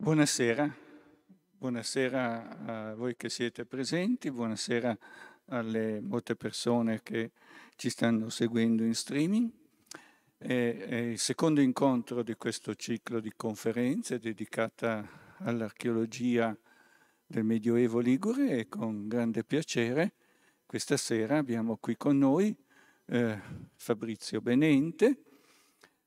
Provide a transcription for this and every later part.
Buonasera, buonasera a voi che siete presenti, buonasera alle molte persone che ci stanno seguendo in streaming. È, il secondo incontro di questo ciclo di conferenze dedicata all'archeologia del Medioevo Ligure e con grande piacere questa sera abbiamo qui con noi eh, Fabrizio Benente,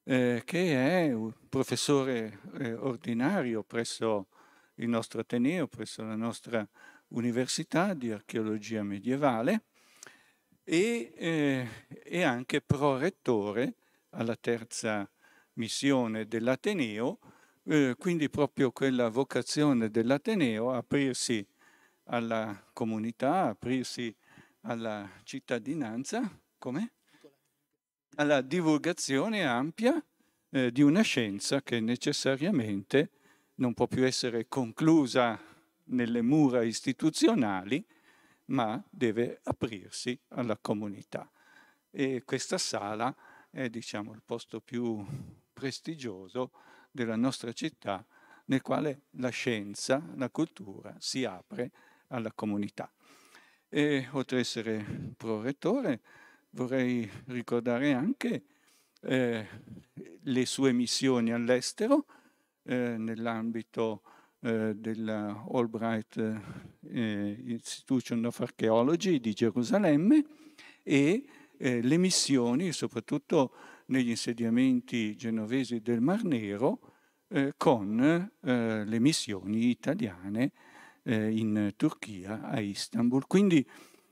eh, che è professore eh, ordinario presso il nostro Ateneo, presso la nostra università di archeologia medievale e, eh, e anche prorettore alla terza missione dell'Ateneo, eh, quindi proprio quella vocazione dell'Ateneo, aprirsi alla comunità, aprirsi alla cittadinanza, come? alla divulgazione ampia eh, di una scienza che necessariamente non può più essere conclusa nelle mura istituzionali, ma deve aprirsi alla comunità. E questa sala è diciamo, il posto più prestigioso della nostra città nel quale la scienza, la cultura si apre alla comunità. E, oltre ad essere prorettore, vorrei ricordare anche eh, le sue missioni all'estero eh, nell'ambito eh, della Albright eh, Institution of Archaeology di Gerusalemme e eh, le missioni soprattutto negli insediamenti genovesi del Mar Nero eh, con le missioni italiane in Turchia a Istanbul. Quindi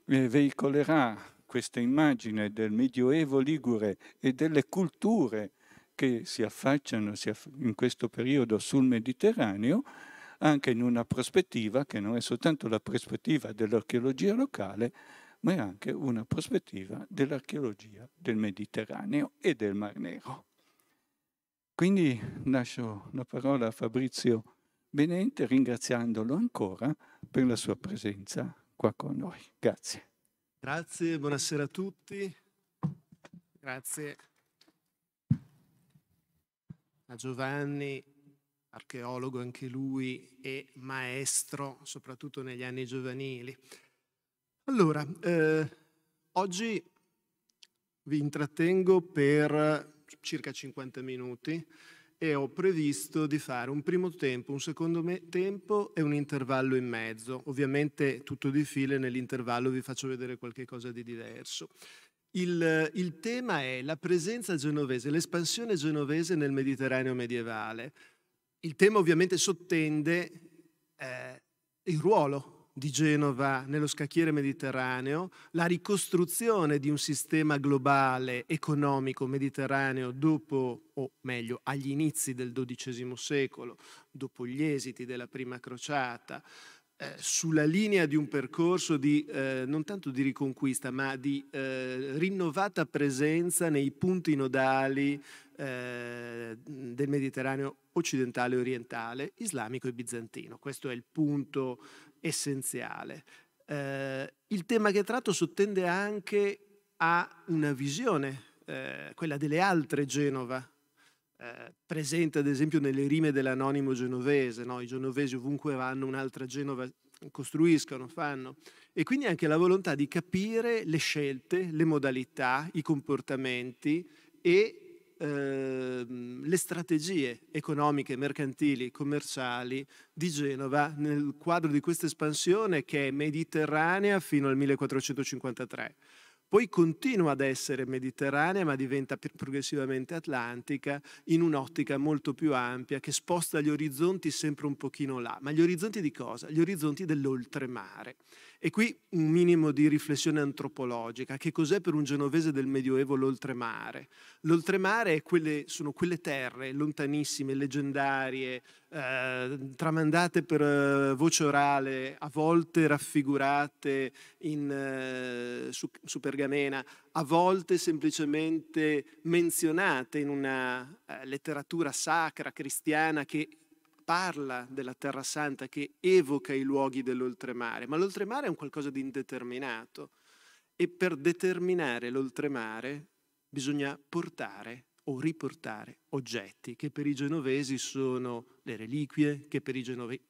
veicolerà questa immagine del Medioevo ligure e delle culture che si affacciano in questo periodo sul Mediterraneo, anche in una prospettiva che non è soltanto la prospettiva dell'archeologia locale, ma è anche una prospettiva dell'archeologia del Mediterraneo e del Mar Nero. Quindi lascio la parola a Fabrizio Benente ringraziandolo ancora per la sua presenza qua con noi. Grazie. Grazie, buonasera a tutti. Grazie a Giovanni, archeologo anche lui e maestro, soprattutto negli anni giovanili. Allora, eh, oggi vi intrattengo per circa 50 minuti e ho previsto di fare un primo tempo, un secondo tempo e un intervallo in mezzo. Ovviamente tutto di file, nell'intervallo vi faccio vedere qualche cosa di diverso. Il, il tema è la presenza genovese, l'espansione genovese nel Mediterraneo medievale. Il tema ovviamente sottende eh, il ruolo di Genova nello scacchiere mediterraneo, la ricostruzione di un sistema globale economico mediterraneo dopo, o meglio, agli inizi del XII secolo, dopo gli esiti della prima crociata, eh, sulla linea di un percorso di, eh, non tanto di riconquista, ma di eh, rinnovata presenza nei punti nodali eh, del Mediterraneo occidentale e orientale, islamico e bizantino. Questo è il punto essenziale. Eh, il tema che tratto sottende anche a una visione, eh, quella delle altre Genova, eh, presente ad esempio nelle rime dell'anonimo genovese, no? i genovesi ovunque vanno un'altra Genova costruiscono, fanno, e quindi anche la volontà di capire le scelte, le modalità, i comportamenti e Ehm, le strategie economiche, mercantili, commerciali di Genova nel quadro di questa espansione che è mediterranea fino al 1453 poi continua ad essere mediterranea ma diventa progressivamente atlantica in un'ottica molto più ampia che sposta gli orizzonti sempre un pochino là. Ma gli orizzonti di cosa? Gli orizzonti dell'oltremare. E qui un minimo di riflessione antropologica. Che cos'è per un genovese del Medioevo l'oltremare? L'oltremare quelle, sono quelle terre lontanissime, leggendarie, eh, tramandate per eh, voce orale, a volte raffigurate in, eh, su, su, pergamena, a volte semplicemente menzionate in una eh, letteratura sacra, cristiana, che parla della Terra Santa, che evoca i luoghi dell'oltremare, ma l'oltremare è un qualcosa di indeterminato e per determinare l'oltremare bisogna portare o riportare oggetti che per i genovesi sono le reliquie, che per i, genove-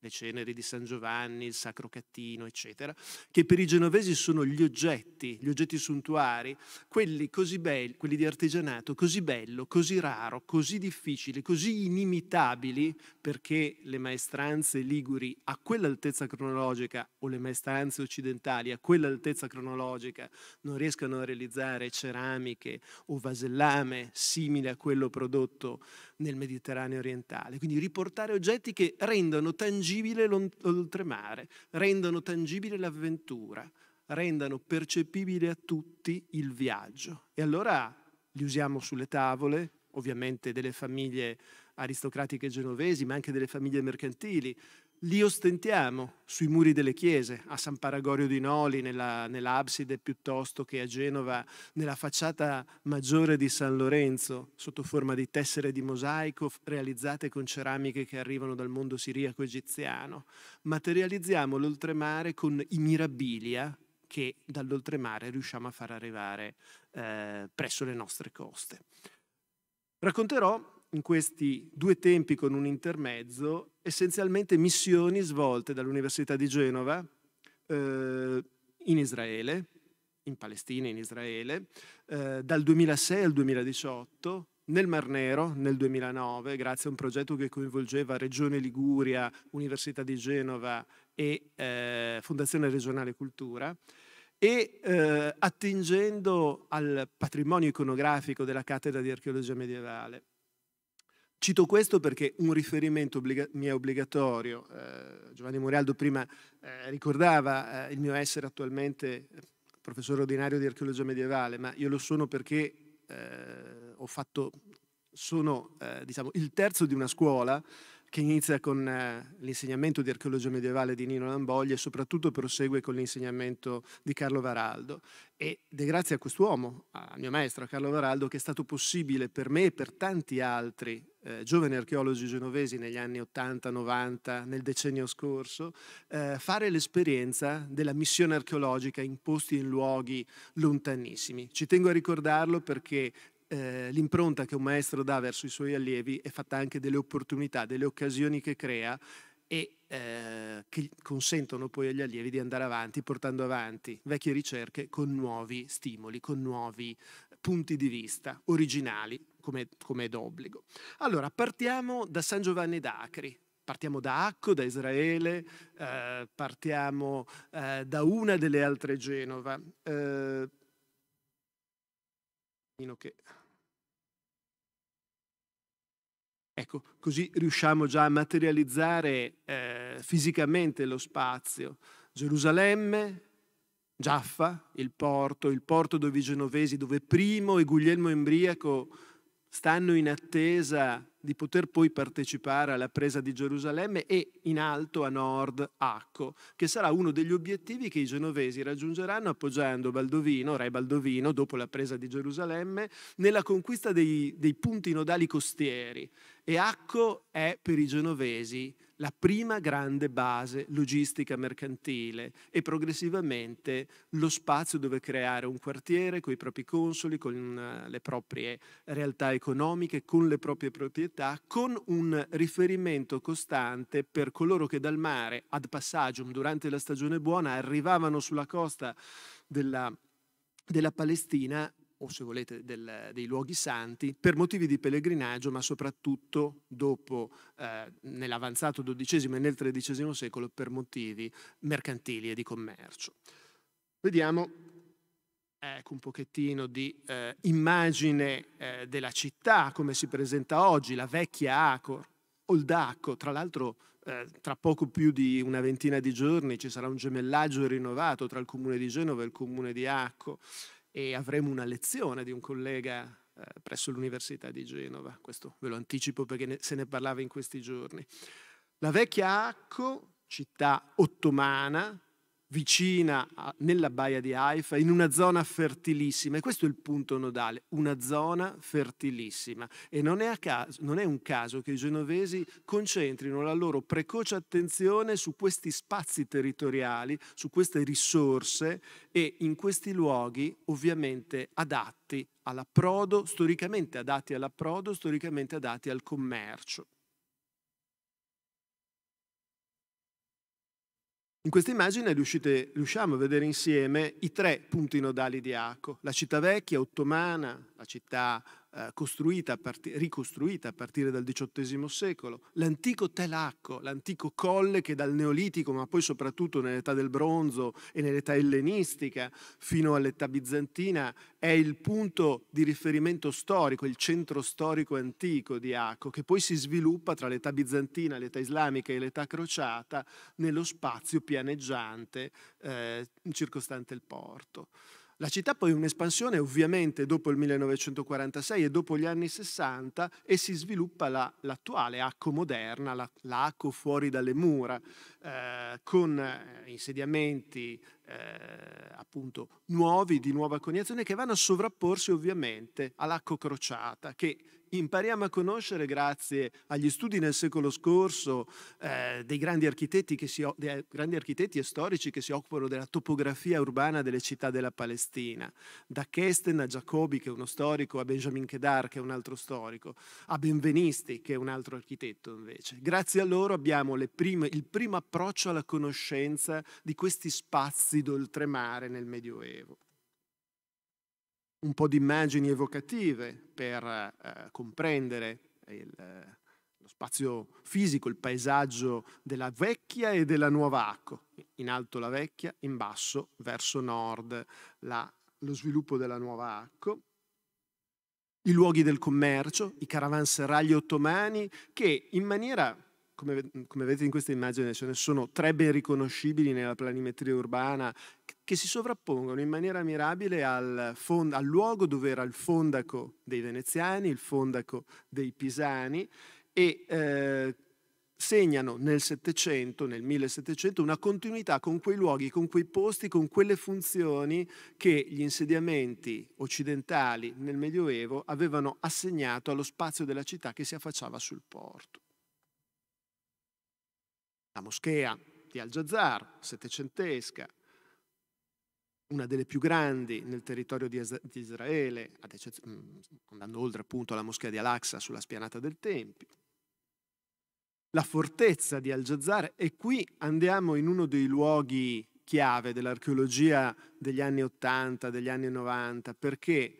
le ceneri di San Giovanni, il Sacro Cattino, eccetera, che per i genovesi sono gli oggetti, gli oggetti suntuari, quelli così belli, quelli di artigianato, così bello, così raro, così difficile, così inimitabili, perché le maestranze liguri a quell'altezza cronologica o le maestranze occidentali a quell'altezza cronologica non riescano a realizzare ceramiche o vasellame simili a quello prodotto nel Mediterraneo orientale. Quindi riportare oggetti che rendono tangibili tangibile l'oltremare, rendano tangibile l'avventura, rendano percepibile a tutti il viaggio. E allora li usiamo sulle tavole, ovviamente delle famiglie aristocratiche genovesi, ma anche delle famiglie mercantili, li ostentiamo sui muri delle chiese, a San Paragorio di Noli, nella, nell'abside piuttosto che a Genova, nella facciata maggiore di San Lorenzo, sotto forma di tessere di mosaico realizzate con ceramiche che arrivano dal mondo siriaco-egiziano. Materializziamo l'oltremare con i mirabilia che dall'oltremare riusciamo a far arrivare eh, presso le nostre coste. Racconterò in questi due tempi con un intermezzo, essenzialmente missioni svolte dall'Università di Genova eh, in Israele, in Palestina, in Israele, eh, dal 2006 al 2018, nel Mar Nero nel 2009, grazie a un progetto che coinvolgeva Regione Liguria, Università di Genova e eh, Fondazione Regionale Cultura, e eh, attingendo al patrimonio iconografico della cattedra di archeologia medievale. Cito questo perché un riferimento obbliga- mi è obbligatorio. Eh, Giovanni Morialdo prima eh, ricordava eh, il mio essere attualmente eh, professore ordinario di archeologia medievale, ma io lo sono perché eh, ho fatto, sono diciamo, il terzo di una scuola che inizia con eh, l'insegnamento di archeologia medievale di Nino Lamboglia e soprattutto prosegue con l'insegnamento di Carlo Varaldo. Ed è grazie a quest'uomo, al mio maestro, Carlo Varaldo, che è stato possibile per me e per tanti altri eh, giovani archeologi genovesi negli anni 80-90, nel decennio scorso, eh, fare l'esperienza della missione archeologica in posti e in luoghi lontanissimi. Ci tengo a ricordarlo perché eh, l'impronta che un maestro dà verso i suoi allievi è fatta anche delle opportunità, delle occasioni che crea e eh, che consentono poi agli allievi di andare avanti, portando avanti vecchie ricerche con nuovi stimoli, con nuovi punti di vista originali, come, come d'obbligo. Allora, partiamo da San Giovanni d'Acri, partiamo da Acco, da Israele, eh, partiamo eh, da una delle altre Genova. Eh, che Ecco, così riusciamo già a materializzare eh, fisicamente lo spazio. Gerusalemme, Giaffa, il porto, il porto dove i genovesi, dove Primo e Guglielmo Embriaco stanno in attesa di poter poi partecipare alla presa di Gerusalemme e in alto a nord Acco, che sarà uno degli obiettivi che i genovesi raggiungeranno appoggiando Baldovino, re Baldovino, dopo la presa di Gerusalemme, nella conquista dei, dei punti nodali costieri e Acco è per i genovesi la prima grande base logistica mercantile e progressivamente lo spazio dove creare un quartiere con i propri consoli, con eh, le proprie realtà economiche, con le proprie proprietà, con un riferimento costante per coloro che dal mare ad passagium durante la stagione buona arrivavano sulla costa della della Palestina o se volete del, dei luoghi santi, per motivi di pellegrinaggio, ma soprattutto dopo, eh, nell'avanzato XII e nel XIII secolo, per motivi mercantili e di commercio. Vediamo ecco, un pochettino di eh, immagine eh, della città, come si presenta oggi, la vecchia Acor, Oldacco, tra l'altro eh, tra poco più di una ventina di giorni ci sarà un gemellaggio rinnovato tra il comune di Genova e il comune di Acco e avremo una lezione di un collega eh, presso l'Università di Genova, questo ve lo anticipo perché ne, se ne parlava in questi giorni. La vecchia Acco, città ottomana, vicina nella baia di Haifa, in una zona fertilissima. E questo è il punto nodale, una zona fertilissima. E non è, caso, non è, un caso che i genovesi concentrino la loro precoce attenzione su questi spazi territoriali, su queste risorse e in questi luoghi ovviamente adatti all'approdo, storicamente adatti all'approdo, storicamente adatti al commercio. In questa immagine riuscite, riusciamo a vedere insieme i tre punti nodali di Aco, la città vecchia, ottomana, la città eh, costruita ricostruita a partire dal XVIII secolo, l'antico Telacco, l'antico colle che dal Neolitico, ma poi soprattutto nell'età del bronzo e nell'età ellenistica fino all'età bizantina, è il punto di riferimento storico, il centro storico antico di Acco, che poi si sviluppa tra l'età bizantina, l'età islamica e l'età crociata nello spazio pianeggiante eh, circostante il porto. La città poi è un'espansione ovviamente dopo il 1946 e dopo gli anni 60 e si sviluppa la, l'attuale Acco moderna, la, l'Acco fuori dalle mura, eh, con eh, insediamenti eh, appunto nuovi, di nuova coniazione, che vanno a sovrapporsi ovviamente all'Acco crociata, che impariamo a conoscere grazie agli studi nel secolo scorso eh, dei, grandi si, dei grandi architetti e storici che si occupano della topografia urbana delle città della Palestina, da Kesten a Jacobi che è uno storico, a Benjamin Kedar che è un altro storico, a Benvenisti che è un altro architetto invece. Grazie a loro abbiamo prime, il primo approccio alla conoscenza di questi spazi d'oltremare nel Medioevo un po' di immagini evocative per eh, comprendere il, eh, lo spazio fisico, il paesaggio della vecchia e della nuova Acco. In alto la vecchia, in basso verso nord la, lo sviluppo della nuova Acco. I luoghi del commercio, i caravanserragli ottomani che in maniera come, come, vedete in questa immagine ce ne sono tre ben riconoscibili nella planimetria urbana che, si sovrappongono in maniera mirabile al, fond, al luogo dove era il fondaco dei veneziani, il fondaco dei pisani e eh, segnano nel 700, nel 1700, una continuità con quei luoghi, con quei posti, con quelle funzioni che gli insediamenti occidentali nel Medioevo avevano assegnato allo spazio della città che si affacciava sul porto. La moschea di Al-Jazar, settecentesca, una delle più grandi nel territorio di, Israele, mm, andando oltre appunto alla moschea di Al-Aqsa sulla spianata del Tempio. La fortezza di Al-Jazar e qui andiamo in uno dei luoghi chiave dell'archeologia degli anni 80, degli anni 90, perché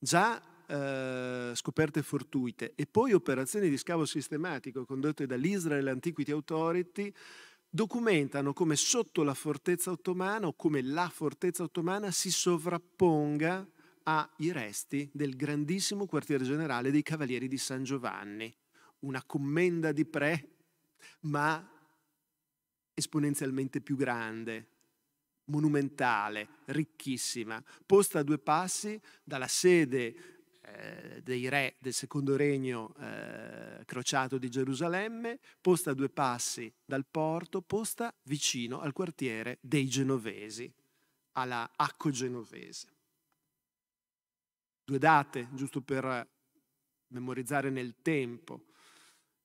già eh, scoperte fortuite e poi operazioni di scavo sistematico condotte dall'Israel Antiquity Authority documentano come sotto la fortezza ottomana o come la fortezza ottomana si sovrapponga ai resti del grandissimo quartier generale dei Cavalieri di San Giovanni, una commenda di pre, ma esponenzialmente più grande, monumentale, ricchissima, posta a due passi dalla sede eh, dei re del secondo regno eh, crociato di Gerusalemme, posta a due passi dal porto, posta vicino al quartiere dei genovesi, alla Acco Genovese. Due date, giusto per memorizzare nel tempo,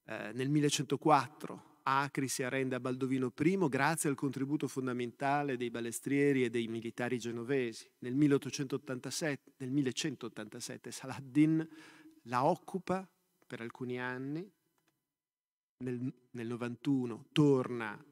eh, nel 1104 Acri si arrende a Baldovino I grazie al contributo fondamentale dei balestrieri e dei militari genovesi. Nel, 1887, nel 1187 Saladin la occupa per alcuni anni, nel, nel 91 torna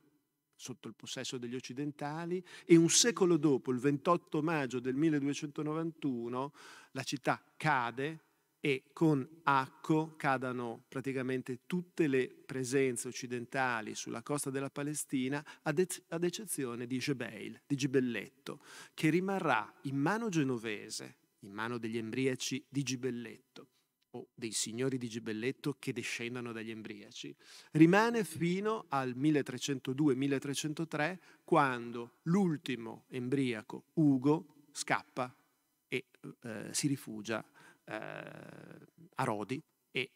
sotto il possesso degli occidentali e un secolo dopo, il 28 maggio del 1291, la città cade e con Acco cadano praticamente tutte le presenze occidentali sulla costa della Palestina, ad, ec- ad eccezione di Gebeil, di Gibelletto, che rimarrà in mano genovese, in mano degli embriaci di Gibelletto o dei signori di Gibelletto che discendono dagli embriaci. Rimane fino al 1302-1303 quando l'ultimo embriaco, Ugo, scappa e eh, si rifugia eh, a Rodi e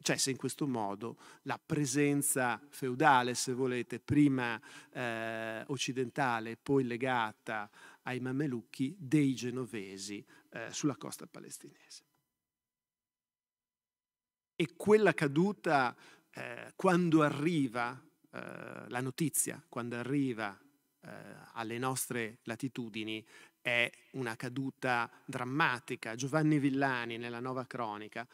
cessa in questo modo la presenza feudale, se volete, prima eh, occidentale poi legata ai mamelucchi dei genovesi eh, sulla costa palestinese. E quella caduta, eh, quando arriva eh, la notizia, quando arriva eh, alle nostre latitudini, è una caduta drammatica. Giovanni Villani nella Nova Cronica,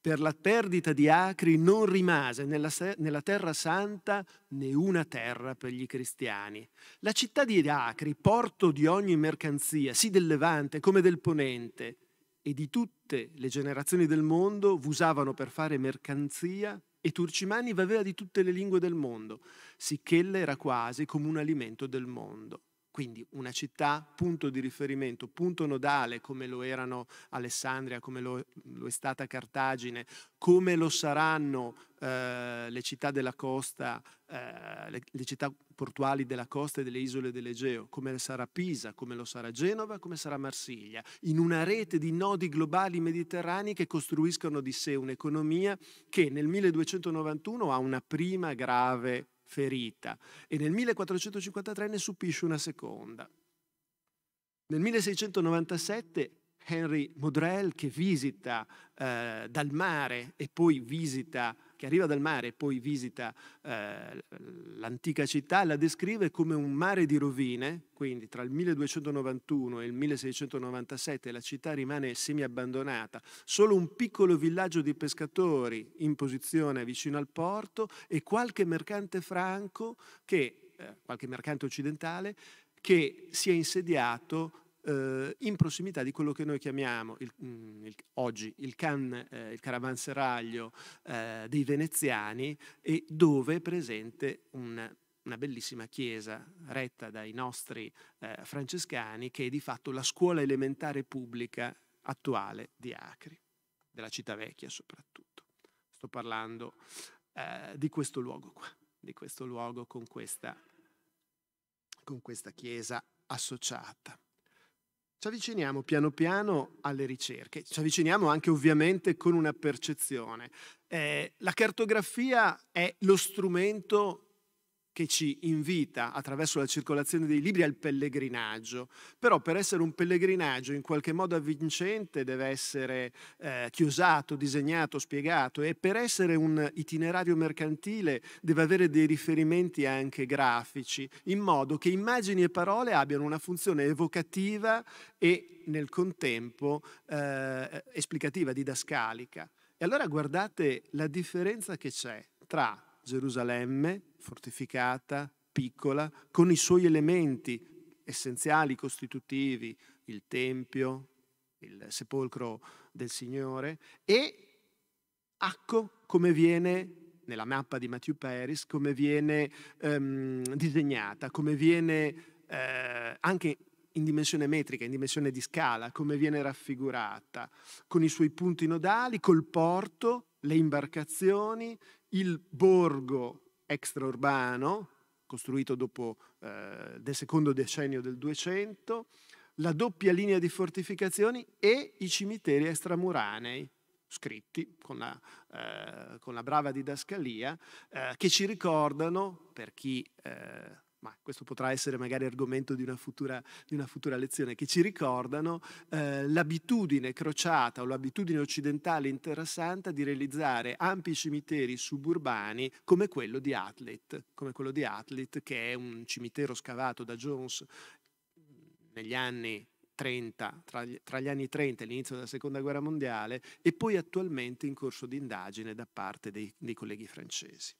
per la perdita di Acri non rimase nella, nella, Terra Santa né una terra per gli cristiani. La città di Acri, porto di ogni mercanzia, sì del Levante come del Ponente, e di tutte le generazioni del mondo v'usavano per fare mercanzia, e Turcimani v'aveva di tutte le lingue del mondo, sicché era quasi come un alimento del mondo. Quindi una città punto di riferimento, punto nodale come lo erano Alessandria, come lo, lo è stata Cartagine, come lo saranno eh, le città della costa, eh, le, le, città portuali della costa e delle isole dell'Egeo, come sarà Pisa, come lo sarà Genova, come sarà Marsiglia, in una rete di nodi globali mediterranei che costruiscono di sé un'economia che nel 1291 ha una prima grave ferita e nel 1453 ne subisce una seconda. Nel 1697 Henry Modrell che visita eh, dal mare e poi visita che arriva dal mare e poi visita eh, l'antica città, la descrive come un mare di rovine, quindi tra il 1291 e il 1697 la città rimane semiabbandonata, solo un piccolo villaggio di pescatori in posizione vicino al porto e qualche mercante franco, che, eh, qualche mercante occidentale, che si è insediato eh, in prossimità di quello che noi chiamiamo il, mm, il, oggi il, can, eh, il caravanserraglio eh, dei veneziani e dove è presente un una bellissima chiesa retta dai nostri eh, francescani che è di fatto la scuola elementare pubblica attuale di Acri, della città vecchia soprattutto. Sto parlando eh, di questo luogo qua, di questo luogo con questa, con questa chiesa associata. Ci avviciniamo piano piano alle ricerche, ci avviciniamo anche ovviamente con una percezione. Eh, la cartografia è lo strumento che ci invita attraverso la circolazione dei libri al pellegrinaggio, però per essere un pellegrinaggio in qualche modo avvincente deve essere eh, chiosato, disegnato, spiegato e per essere un itinerario mercantile deve avere dei riferimenti anche grafici, in modo che immagini e parole abbiano una funzione evocativa e nel contempo eh, esplicativa, didascalica. E allora guardate la differenza che c'è tra Gerusalemme, fortificata, piccola, con i suoi elementi essenziali, costitutivi, il Tempio, il sepolcro del Signore, e ecco come viene nella mappa di Matthew Paris, come viene ehm, disegnata, come viene eh, anche in dimensione metrica, in dimensione di scala, come viene raffigurata, con i suoi punti nodali, col porto, le imbarcazioni, il borgo extraurbano, costruito dopo eh, del secondo decennio del 200, la doppia linea di fortificazioni e i cimiteri estramuranei, scritti con la, eh, con la brava didascalia, eh, che ci ricordano, per chi eh, ma questo potrà essere magari argomento di una futura, di una futura lezione, che ci ricordano eh, l'abitudine crociata o l'abitudine occidentale interessante di realizzare ampi cimiteri suburbani come quello di Atlet, come quello di Atlet che è un cimitero scavato da Jones negli anni 30, tra, gli, tra gli anni 30 e l'inizio della Seconda Guerra Mondiale e poi attualmente in corso di indagine da parte dei, dei colleghi francesi.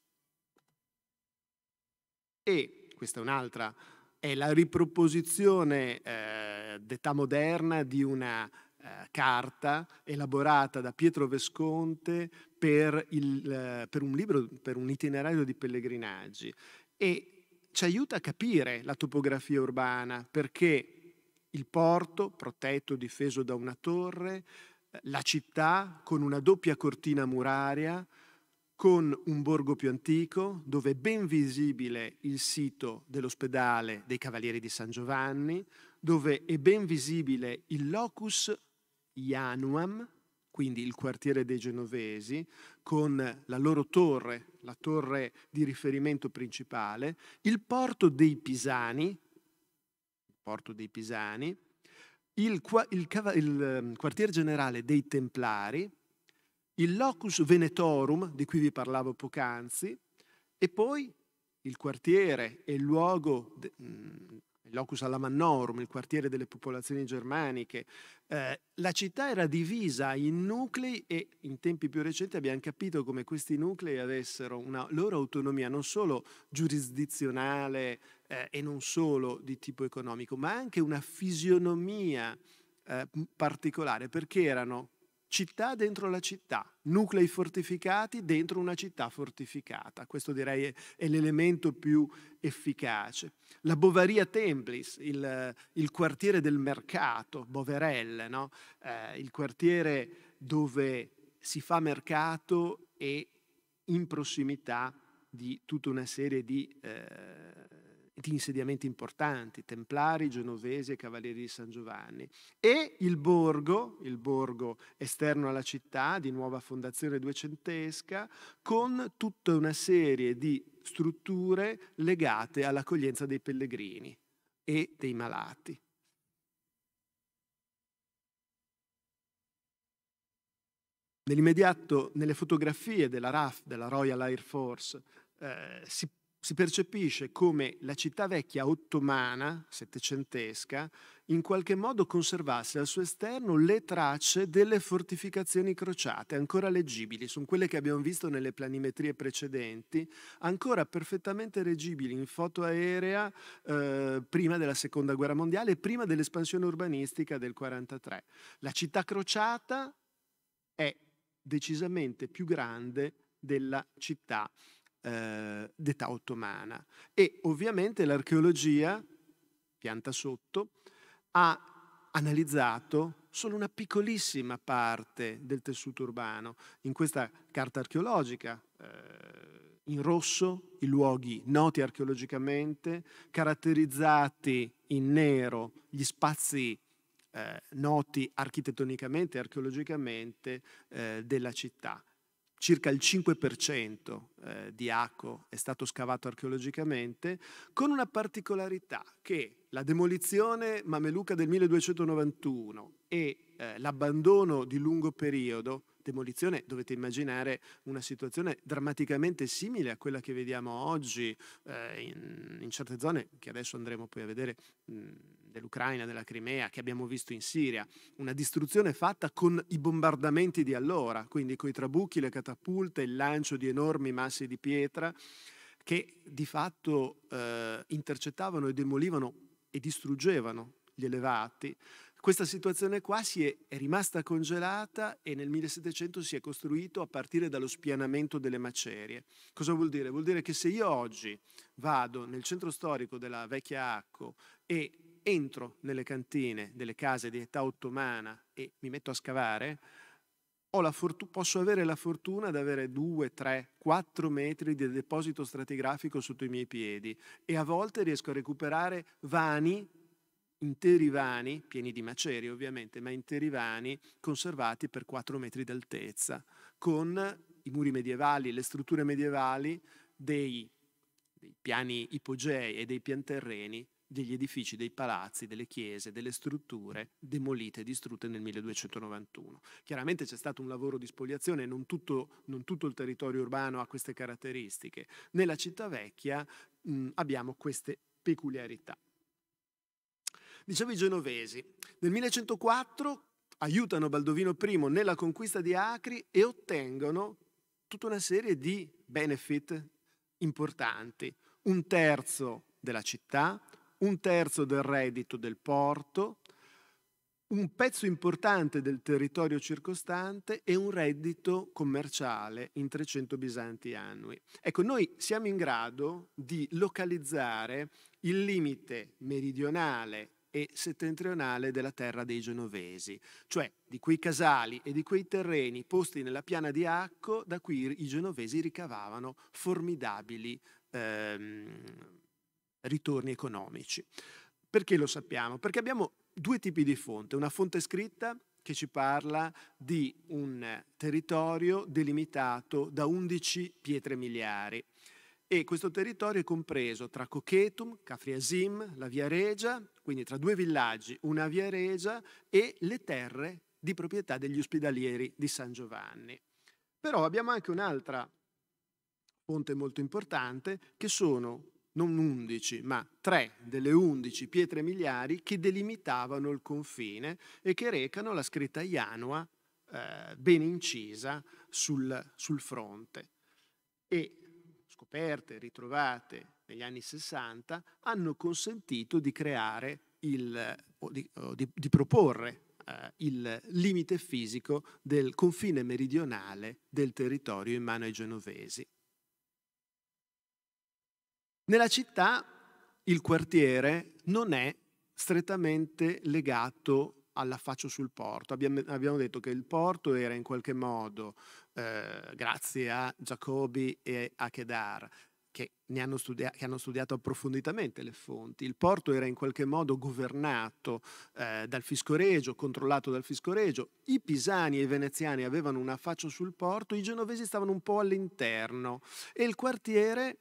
E questa è un'altra, è la riproposizione eh, d'età moderna di una eh, carta elaborata da Pietro Vesconte per, il, eh, per, un libro, per un itinerario di pellegrinaggi e ci aiuta a capire la topografia urbana perché il porto, protetto, difeso da una torre, eh, la città con una doppia cortina muraria, con un borgo più antico dove è ben visibile il sito dell'ospedale dei Cavalieri di San Giovanni, dove è ben visibile il locus Ianuam, quindi il quartiere dei genovesi, con la loro torre, la torre di riferimento principale, il porto dei Pisani, porto dei Pisani il, il, il ehm, quartier generale dei Templari, il locus venetorum di cui vi parlavo poc'anzi e poi il quartiere e il luogo, mm, il locus alla Mannorum, il quartiere delle popolazioni germaniche. Eh, la città era divisa in nuclei e in tempi più recenti abbiamo capito come questi nuclei avessero una loro autonomia non solo giurisdizionale eh, e non solo di tipo economico, ma anche una fisionomia eh, particolare perché erano città dentro la città, nuclei fortificati dentro una città fortificata. Questo direi è, l'elemento più efficace. La Bovaria Templis, il, il quartiere del mercato, Boverelle, no? eh, il quartiere dove si fa mercato e in prossimità di tutta una serie di... Eh, di insediamenti importanti, templari, genovesi e cavalieri di San Giovanni. E il borgo, il borgo esterno alla città, di nuova fondazione duecentesca, con tutta una serie di strutture legate all'accoglienza dei pellegrini e dei malati. Nell'immediato, nelle fotografie della RAF, della Royal Air Force, eh, si si percepisce come la città vecchia ottomana, settecentesca, in qualche modo conservasse al suo esterno le tracce delle fortificazioni crociate, ancora leggibili, sono quelle che abbiamo visto nelle planimetrie precedenti, ancora perfettamente leggibili in foto aerea eh, prima della Seconda Guerra Mondiale e prima dell'espansione urbanistica del 1943. La città crociata è decisamente più grande della città eh, d'età ottomana. E ovviamente l'archeologia, pianta sotto, ha analizzato solo una piccolissima parte del tessuto urbano. In questa carta archeologica, eh, in rosso, i luoghi noti archeologicamente, caratterizzati in nero gli spazi eh, noti architettonicamente e archeologicamente eh, della città circa il 5% eh, di Acco è stato scavato archeologicamente, con una particolarità che la demolizione mameluca del 1291 e eh, l'abbandono di lungo periodo demolizione dovete immaginare una situazione drammaticamente simile a quella che vediamo oggi eh, in, in, certe zone che adesso andremo poi a vedere mh, mm, dell'Ucraina, della Crimea, che abbiamo visto in Siria, una distruzione fatta con i bombardamenti di allora, quindi con i trabucchi, le catapulte, il lancio di enormi massi di pietra che di fatto eh, intercettavano e demolivano e distruggevano gli elevati, questa situazione qua è, è rimasta congelata e nel 1700 si è costruito a partire dallo spianamento delle macerie. Cosa vuol dire? Vuol dire che se io oggi vado nel centro storico della vecchia Acco e entro nelle cantine delle case di età ottomana e mi metto a scavare, Fortu- posso avere la fortuna di avere 2, 3, 4 metri di deposito stratigrafico sotto i miei piedi e a volte riesco a recuperare vani interi vani, pieni di macerie ovviamente, ma interi vani conservati per 4 metri d'altezza, con i muri medievali, le strutture medievali dei, dei piani ipogei e dei pianterreni degli edifici, dei palazzi, delle chiese, delle strutture demolite e distrutte nel 1291. Chiaramente c'è stato un lavoro di spoliazione, non tutto, non tutto il territorio urbano ha queste caratteristiche. Nella città vecchia mh, abbiamo queste peculiarità. Dicevo i genovesi, nel 1104 aiutano Baldovino I nella conquista di Acri e ottengono tutta una serie di benefit importanti. Un terzo della città, un terzo del reddito del porto, un pezzo importante del territorio circostante e un reddito commerciale in 300 bisanti annui. Ecco, noi siamo in grado di localizzare il limite meridionale e settentrionale della terra dei Genovesi, cioè di quei casali e di quei terreni posti nella piana di Acco da cui i genovesi ricavavano formidabili ehm, ritorni economici. Perché lo sappiamo? Perché abbiamo due tipi di fonte, una fonte scritta che ci parla di un territorio delimitato da 11 pietre miliari e questo territorio è compreso tra Cochetum, Cafriasim, la Via Regia, quindi tra due villaggi, una Via Regia e le terre di proprietà degli ospedalieri di San Giovanni. Però abbiamo anche un'altra fonte molto importante che sono non 11, ma tre delle 11 pietre miliari che delimitavano il confine e che recano la scritta Ianua eh, ben incisa sul, sul fronte. E scoperte, ritrovate negli anni 60, hanno consentito di creare il, o di, o di, di proporre eh, il limite fisico del confine meridionale del territorio in mano ai genovesi. Nella città il quartiere non è strettamente legato all'affaccio sul porto. Abbiamo, abbiamo, detto che il porto era in qualche modo eh, grazie a Giacobbi e a Kedar, che hanno, studia- che, hanno studiato approfonditamente le fonti. Il porto era in qualche modo governato eh, dal fisco regio, controllato dal fisco regio. I pisani e i veneziani avevano un affaccio sul porto, i genovesi stavano un po' all'interno e il quartiere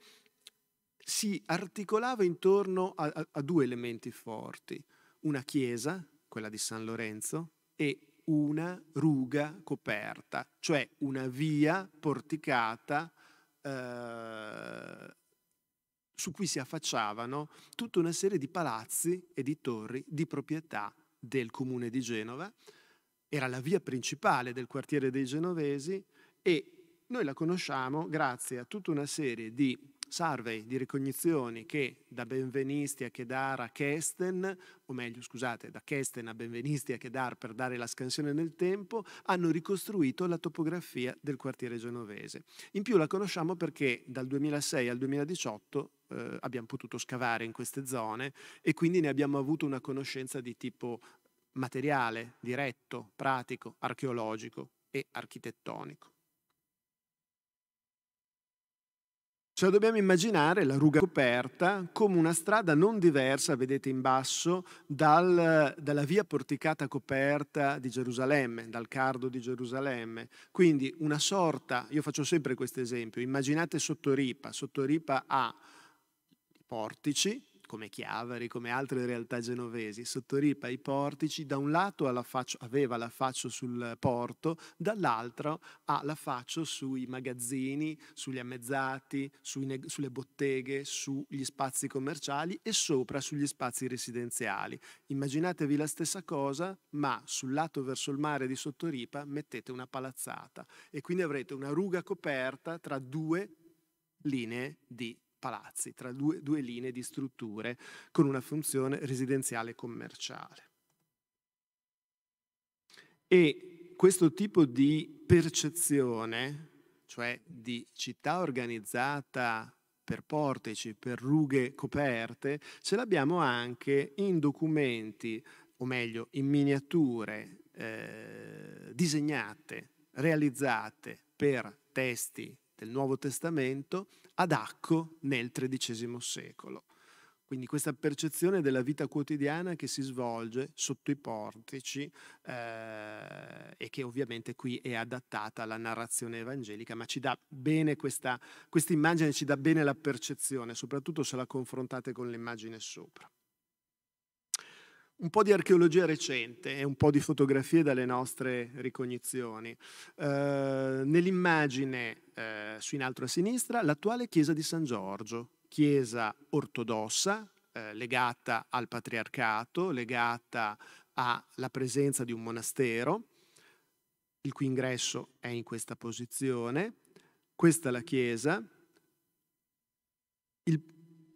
si articolava intorno a, a, a due elementi forti, una chiesa, quella di San Lorenzo, e una ruga coperta, cioè una via porticata eh, su cui si affacciavano tutta una serie di palazzi e di torri di proprietà del comune di Genova. Era la via principale del quartiere dei genovesi e noi la conosciamo grazie a tutta una serie di survey di ricognizioni che da Benvenisti a Chedar a Kesten, o meglio scusate, da Kesten a Benvenisti a Chedar per dare la scansione nel tempo, hanno ricostruito la topografia del quartiere genovese. In più la conosciamo perché dal 2006 al 2018 eh, abbiamo potuto scavare in queste zone e quindi ne abbiamo avuto una conoscenza di tipo materiale, diretto, pratico, archeologico e architettonico. Ce cioè, la dobbiamo immaginare, la ruga coperta, come una strada non diversa, vedete in basso, dal, dalla via porticata coperta di Gerusalemme, dal cardo di Gerusalemme. Quindi una sorta, io faccio sempre questo esempio, immaginate Sottoripa, Sottoripa ha i portici, come Chiavari, come altre realtà genovesi. Sottoripa i portici, da un lato aveva l'affaccio sul porto, dall'altro ha l'affaccio sui magazzini, sugli ammezzati, sulle botteghe, sugli spazi commerciali e sopra sugli spazi residenziali. Immaginatevi la stessa cosa, ma sul lato verso il mare di Sottoripa mettete una palazzata e quindi avrete una ruga coperta tra due linee di palazzi, tra due, due linee di strutture con una funzione residenziale commerciale. E questo tipo di percezione, cioè di città organizzata per portici, per rughe coperte, ce l'abbiamo anche in documenti, o meglio, in miniature eh, disegnate, realizzate per testi del Nuovo Testamento ad Acco nel XIII secolo. Quindi questa percezione della vita quotidiana che si svolge sotto i portici eh, e che ovviamente qui è adattata alla narrazione evangelica, ma ci dà bene questa, questa immagine, ci dà bene la percezione, soprattutto se la confrontate con l'immagine sopra un po' di archeologia recente e un po' di fotografie dalle nostre ricognizioni. Eh, nell'immagine eh, su in alto a sinistra l'attuale chiesa di San Giorgio, chiesa ortodossa eh, legata al patriarcato, legata alla presenza di un monastero, il cui ingresso è in questa posizione. Questa è la chiesa. Il,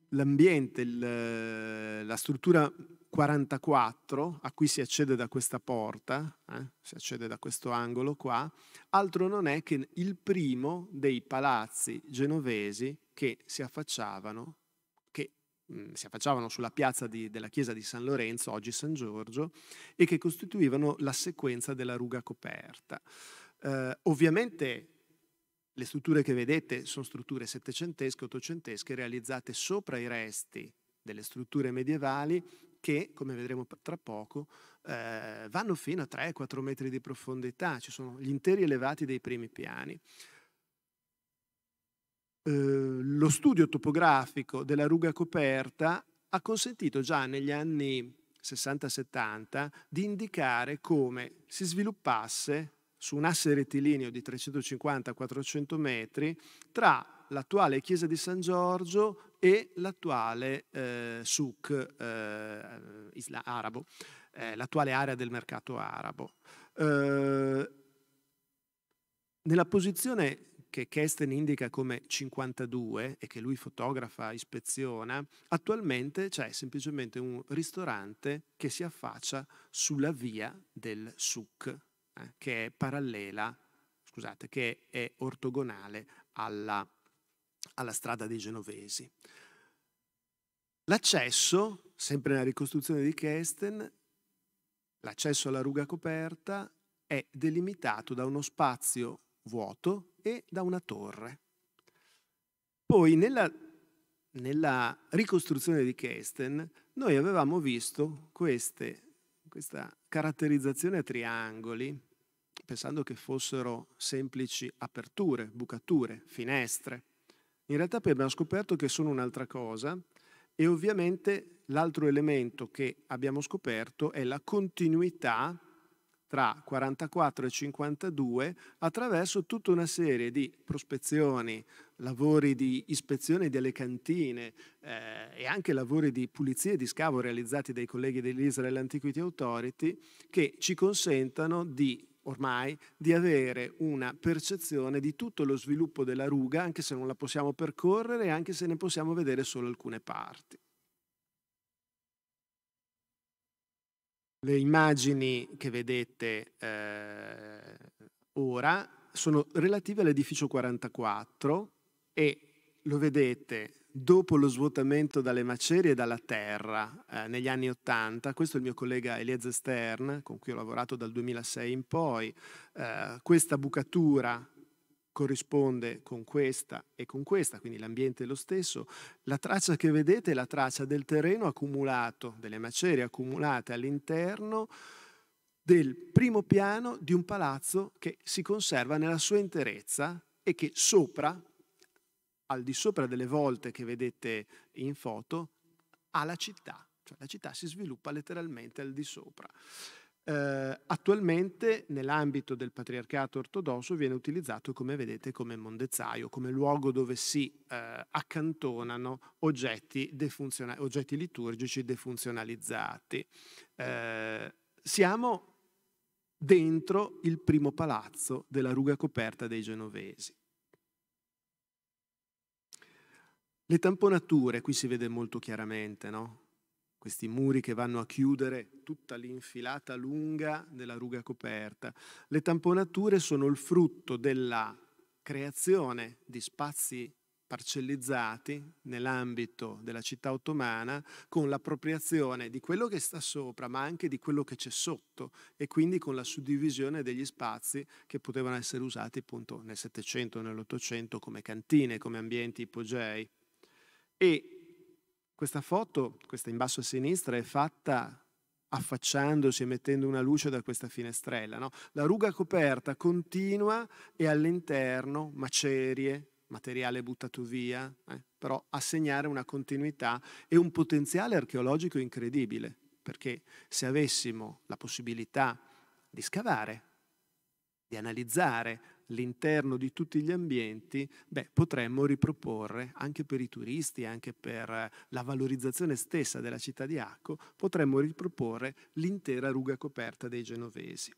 l'ambiente, il, la struttura 44, a cui si accede da questa porta, eh, si accede da questo angolo qua, altro non è che il primo dei palazzi genovesi che si affacciavano, che, mh, mm, si affacciavano sulla piazza di, della chiesa di San Lorenzo, oggi San Giorgio, e che costituivano la sequenza della ruga coperta. Eh, ovviamente le strutture che vedete sono strutture settecentesche, ottocentesche, realizzate sopra i resti delle strutture medievali che, come vedremo tra poco, eh, vanno fino a 3-4 metri di profondità, ci sono gli interi elevati dei primi piani. Eh, lo studio topografico della ruga coperta ha consentito già negli anni 60-70 di indicare come si sviluppasse su un asse rettilineo di 350-400 metri tra l'attuale chiesa di San Giorgio e l'attuale eh, souk eh, isla- arabo, eh, l'attuale area del mercato arabo. Eh, nella posizione che Kesten indica come 52 e che lui fotografa, ispeziona, attualmente c'è semplicemente un ristorante che si affaccia sulla via del souk, eh, che è parallela, scusate, che è ortogonale alla alla strada dei Genovesi. L'accesso, sempre nella ricostruzione di Kesten, l'accesso alla ruga coperta è delimitato da uno spazio vuoto e da una torre. Poi nella, nella ricostruzione di Kesten noi avevamo visto queste, questa caratterizzazione a triangoli, pensando che fossero semplici aperture, bucature, finestre. In realtà poi abbiamo scoperto che sono un'altra cosa e ovviamente l'altro elemento che abbiamo scoperto è la continuità tra 44 e 52 attraverso tutta una serie di prospezioni, lavori di ispezione delle cantine eh, e anche lavori di pulizia e di scavo realizzati dai colleghi dell'Israel Antiquity Authority che ci consentano di ormai di avere una percezione di tutto lo sviluppo della ruga, anche se non la possiamo percorrere e anche se ne possiamo vedere solo alcune parti. Le immagini che vedete eh, ora sono relative all'edificio 44 e lo vedete dopo lo svuotamento dalle macerie e dalla terra eh, negli anni Ottanta, questo è il mio collega Eliezer Stern, con cui ho lavorato dal 2006 in poi, eh, questa bucatura corrisponde con questa e con questa, quindi l'ambiente è lo stesso. La traccia che vedete è la traccia del terreno accumulato, delle macerie accumulate all'interno del primo piano di un palazzo che si conserva nella sua interezza e che sopra al di sopra delle volte che vedete in foto, alla città, cioè la città si sviluppa letteralmente al di sopra. Eh, attualmente nell'ambito del patriarcato ortodosso viene utilizzato, come vedete, come mondezzaio, come luogo dove si eh, accantonano oggetti, defunziona- oggetti, liturgici defunzionalizzati. Eh, siamo dentro il primo palazzo della ruga coperta dei genovesi. Le tamponature, qui si vede molto chiaramente, no? questi muri che vanno a chiudere tutta l'infilata lunga della ruga coperta. Le tamponature sono il frutto della creazione di spazi parcellizzati nell'ambito della città ottomana con l'appropriazione di quello che sta sopra ma anche di quello che c'è sotto e quindi con la suddivisione degli spazi che potevano essere usati appunto nel Settecento e nell'Ottocento come cantine, come ambienti ipogei. E questa foto, questa in basso a sinistra, è fatta affacciandosi e mettendo una luce da questa finestrella. No? La ruga coperta continua e all'interno macerie, materiale buttato via, eh? però a segnare una continuità e un potenziale archeologico incredibile, perché se avessimo la possibilità di scavare, di analizzare, all'interno di tutti gli ambienti, beh, potremmo riproporre anche per i turisti, anche per eh, la valorizzazione stessa della città di Acco, potremmo riproporre l'intera ruga coperta dei genovesi.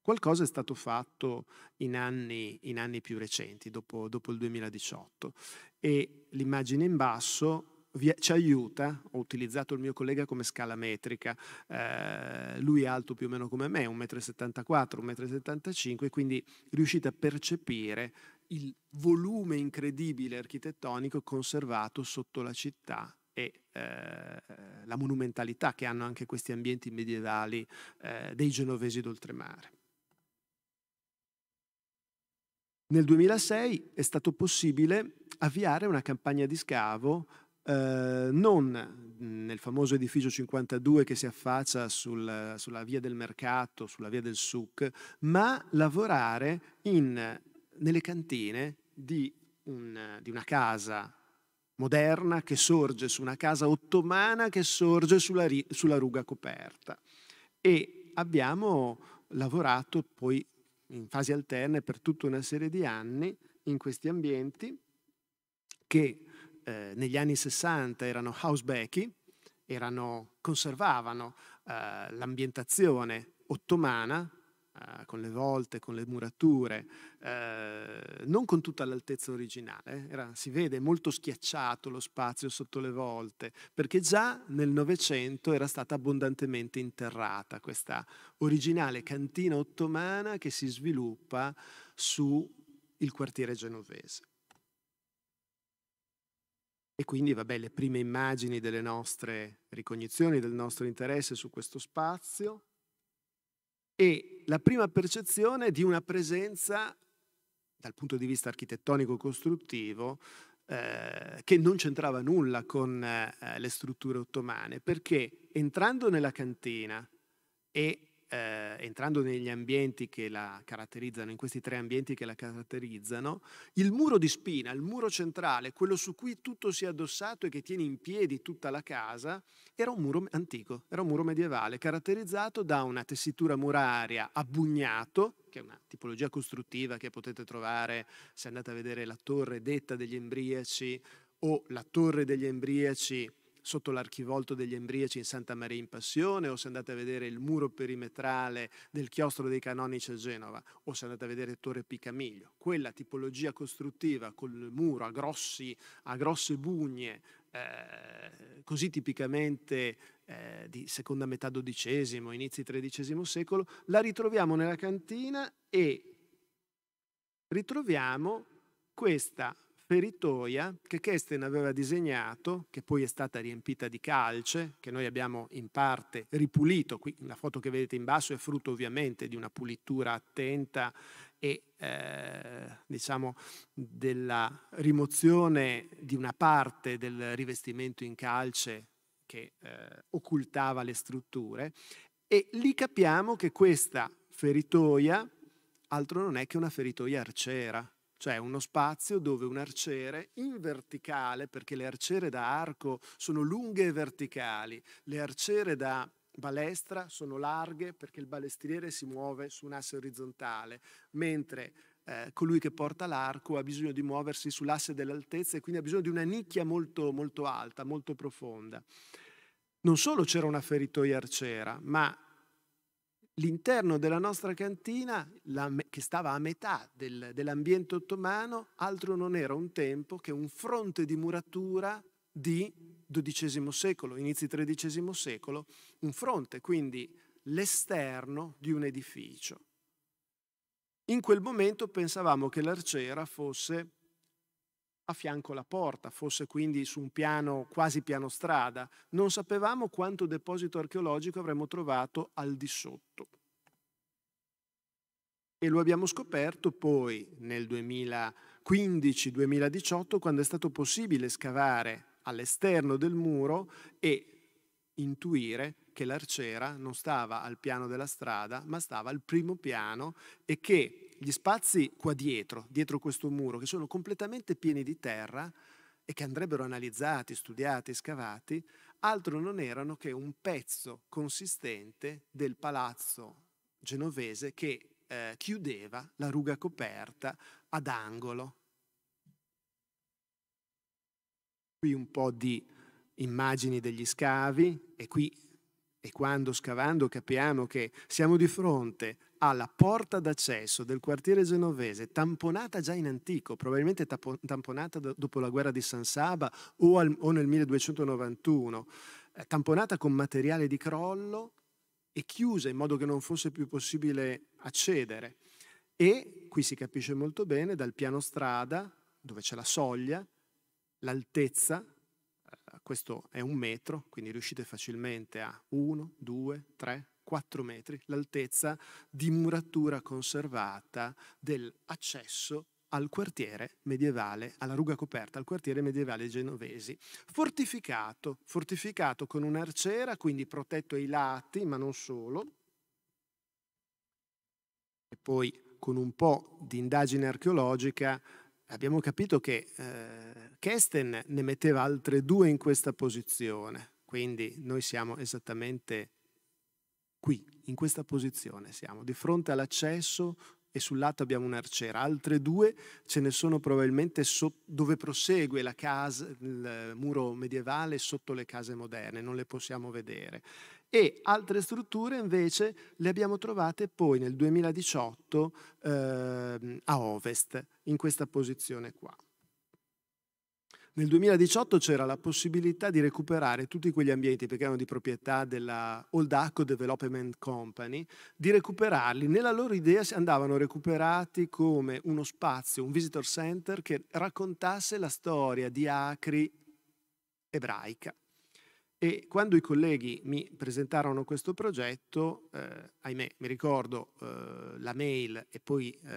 Qualcosa è stato fatto in anni, in anni più recenti, dopo, dopo il 2018, e l'immagine in basso ci aiuta, ho utilizzato il mio collega come scala metrica, eh, lui è alto più o meno come me, 1,74 m, 1,75 m, quindi riuscite a percepire il volume incredibile architettonico conservato sotto la città e eh, la monumentalità che hanno anche questi ambienti medievali eh, dei genovesi d'oltremare. Nel 2006 è stato possibile avviare una campagna di scavo eh, non mm, nel famoso edificio 52 che si affaccia sul, sulla via del mercato, sulla via del suc, ma lavorare in, nelle cantine di, un, di una casa moderna che sorge su una casa ottomana che sorge sulla, sulla, ruga coperta. E abbiamo lavorato poi in fasi alterne per tutta una serie di anni in questi ambienti che eh, negli anni 60 erano housebecki, erano, conservavano eh, l'ambientazione ottomana, eh, con le volte, con le murature, eh, non con tutta l'altezza originale, eh, era, si vede molto schiacciato lo spazio sotto le volte, perché già nel Novecento era stata abbondantemente interrata questa originale cantina ottomana che si sviluppa sul quartiere genovese. E quindi, vabbè, le prime immagini delle nostre ricognizioni, del nostro interesse su questo spazio e la prima percezione di una presenza, dal punto di vista architettonico-costruttivo, eh, che non c'entrava nulla con eh, le strutture ottomane, perché entrando nella cantina e eh, entrando negli ambienti che la caratterizzano, in questi tre ambienti che la caratterizzano, il muro di spina, il muro centrale, quello su cui tutto si è addossato e che tiene in piedi tutta la casa, era un muro antico, era un muro medievale, caratterizzato da una tessitura muraria a bugnato, che è una tipologia costruttiva che potete trovare se andate a vedere la torre detta degli embriaci o la torre degli embriaci sotto l'archivolto degli Embriaci in Santa Maria in Passione, o se andate a vedere il muro perimetrale del chiostro dei Canonici a Genova, o se andate a vedere Torre Picamiglio. Quella tipologia costruttiva col muro a, grossi, a grosse bugne, eh, così tipicamente eh, di seconda metà XII, inizi XIII secolo, la ritroviamo nella cantina e ritroviamo questa feritoia che Kesten aveva disegnato, che poi è stata riempita di calce, che noi abbiamo in parte ripulito. Qui la foto che vedete in basso è frutto ovviamente di una pulitura attenta e eh, diciamo della rimozione di una parte del rivestimento in calce che eh, occultava le strutture e lì capiamo che questa feritoia altro non è che una feritoia arciera, cioè uno spazio dove un arciere in verticale, perché le arciere da arco sono lunghe e verticali, le arciere da balestra sono larghe perché il balestriere si muove su un asse orizzontale, mentre eh, colui che porta l'arco ha bisogno di muoversi sull'asse dell'altezza e quindi ha bisogno di una nicchia molto, molto alta, molto profonda. Non solo c'era una feritoia arciera, ma l'interno della nostra cantina, la, che stava a metà del, dell'ambiente ottomano, altro non era un tempo che un fronte di muratura di XII secolo, inizi XIII secolo, un fronte quindi l'esterno di un edificio. In quel momento pensavamo che l'arciera fosse a fianco alla porta, fosse quindi su un piano quasi piano strada. Non sapevamo quanto deposito archeologico avremmo trovato al di sotto. E lo abbiamo scoperto poi nel 2015-2018 quando è stato possibile scavare all'esterno del muro e intuire che l'arciera non stava al piano della strada ma stava al primo piano e che gli spazi qua dietro, dietro questo muro, che sono completamente pieni di terra e che andrebbero analizzati, studiati, scavati, altro non erano che un pezzo consistente del palazzo genovese che eh, chiudeva la ruga coperta ad angolo. Qui un po' di immagini degli scavi e qui e quando scavando capiamo che siamo di fronte alla porta d'accesso del quartiere genovese, tamponata già in antico, probabilmente tamponata dopo la guerra di San Saba o, al, o nel 1291, eh, tamponata con materiale di crollo e chiusa in modo che non fosse più possibile accedere. E qui si capisce molto bene dal piano strada, dove c'è la soglia, l'altezza Ah, questo è un metro, quindi riuscite facilmente a 1, 2, 3, 4 metri, l'altezza di muratura conservata dell'accesso al quartiere medievale, alla ruga coperta, al quartiere medievale genovesi, fortificato, fortificato con un'arciera, quindi protetto ai lati, ma non solo, e poi con un po' di indagine archeologica abbiamo capito che eh, Kesten ne metteva altre due in questa posizione, quindi noi siamo esattamente qui, in questa posizione siamo, di fronte all'accesso e sul lato abbiamo un'arciera, altre due ce ne sono probabilmente so dove prosegue la casa, il muro medievale sotto le case moderne, non le possiamo vedere e altre strutture invece le abbiamo trovate poi nel 2018 eh, a ovest, in questa posizione qua. Nel 2018 c'era la possibilità di recuperare tutti quegli ambienti, perché erano di proprietà della Old Acco Development Company, di recuperarli. Nella loro idea andavano recuperati come uno spazio, un visitor center che raccontasse la storia di Acri ebraica e quando i colleghi mi presentarono questo progetto, eh, ahimè, mi ricordo eh, la mail e poi eh,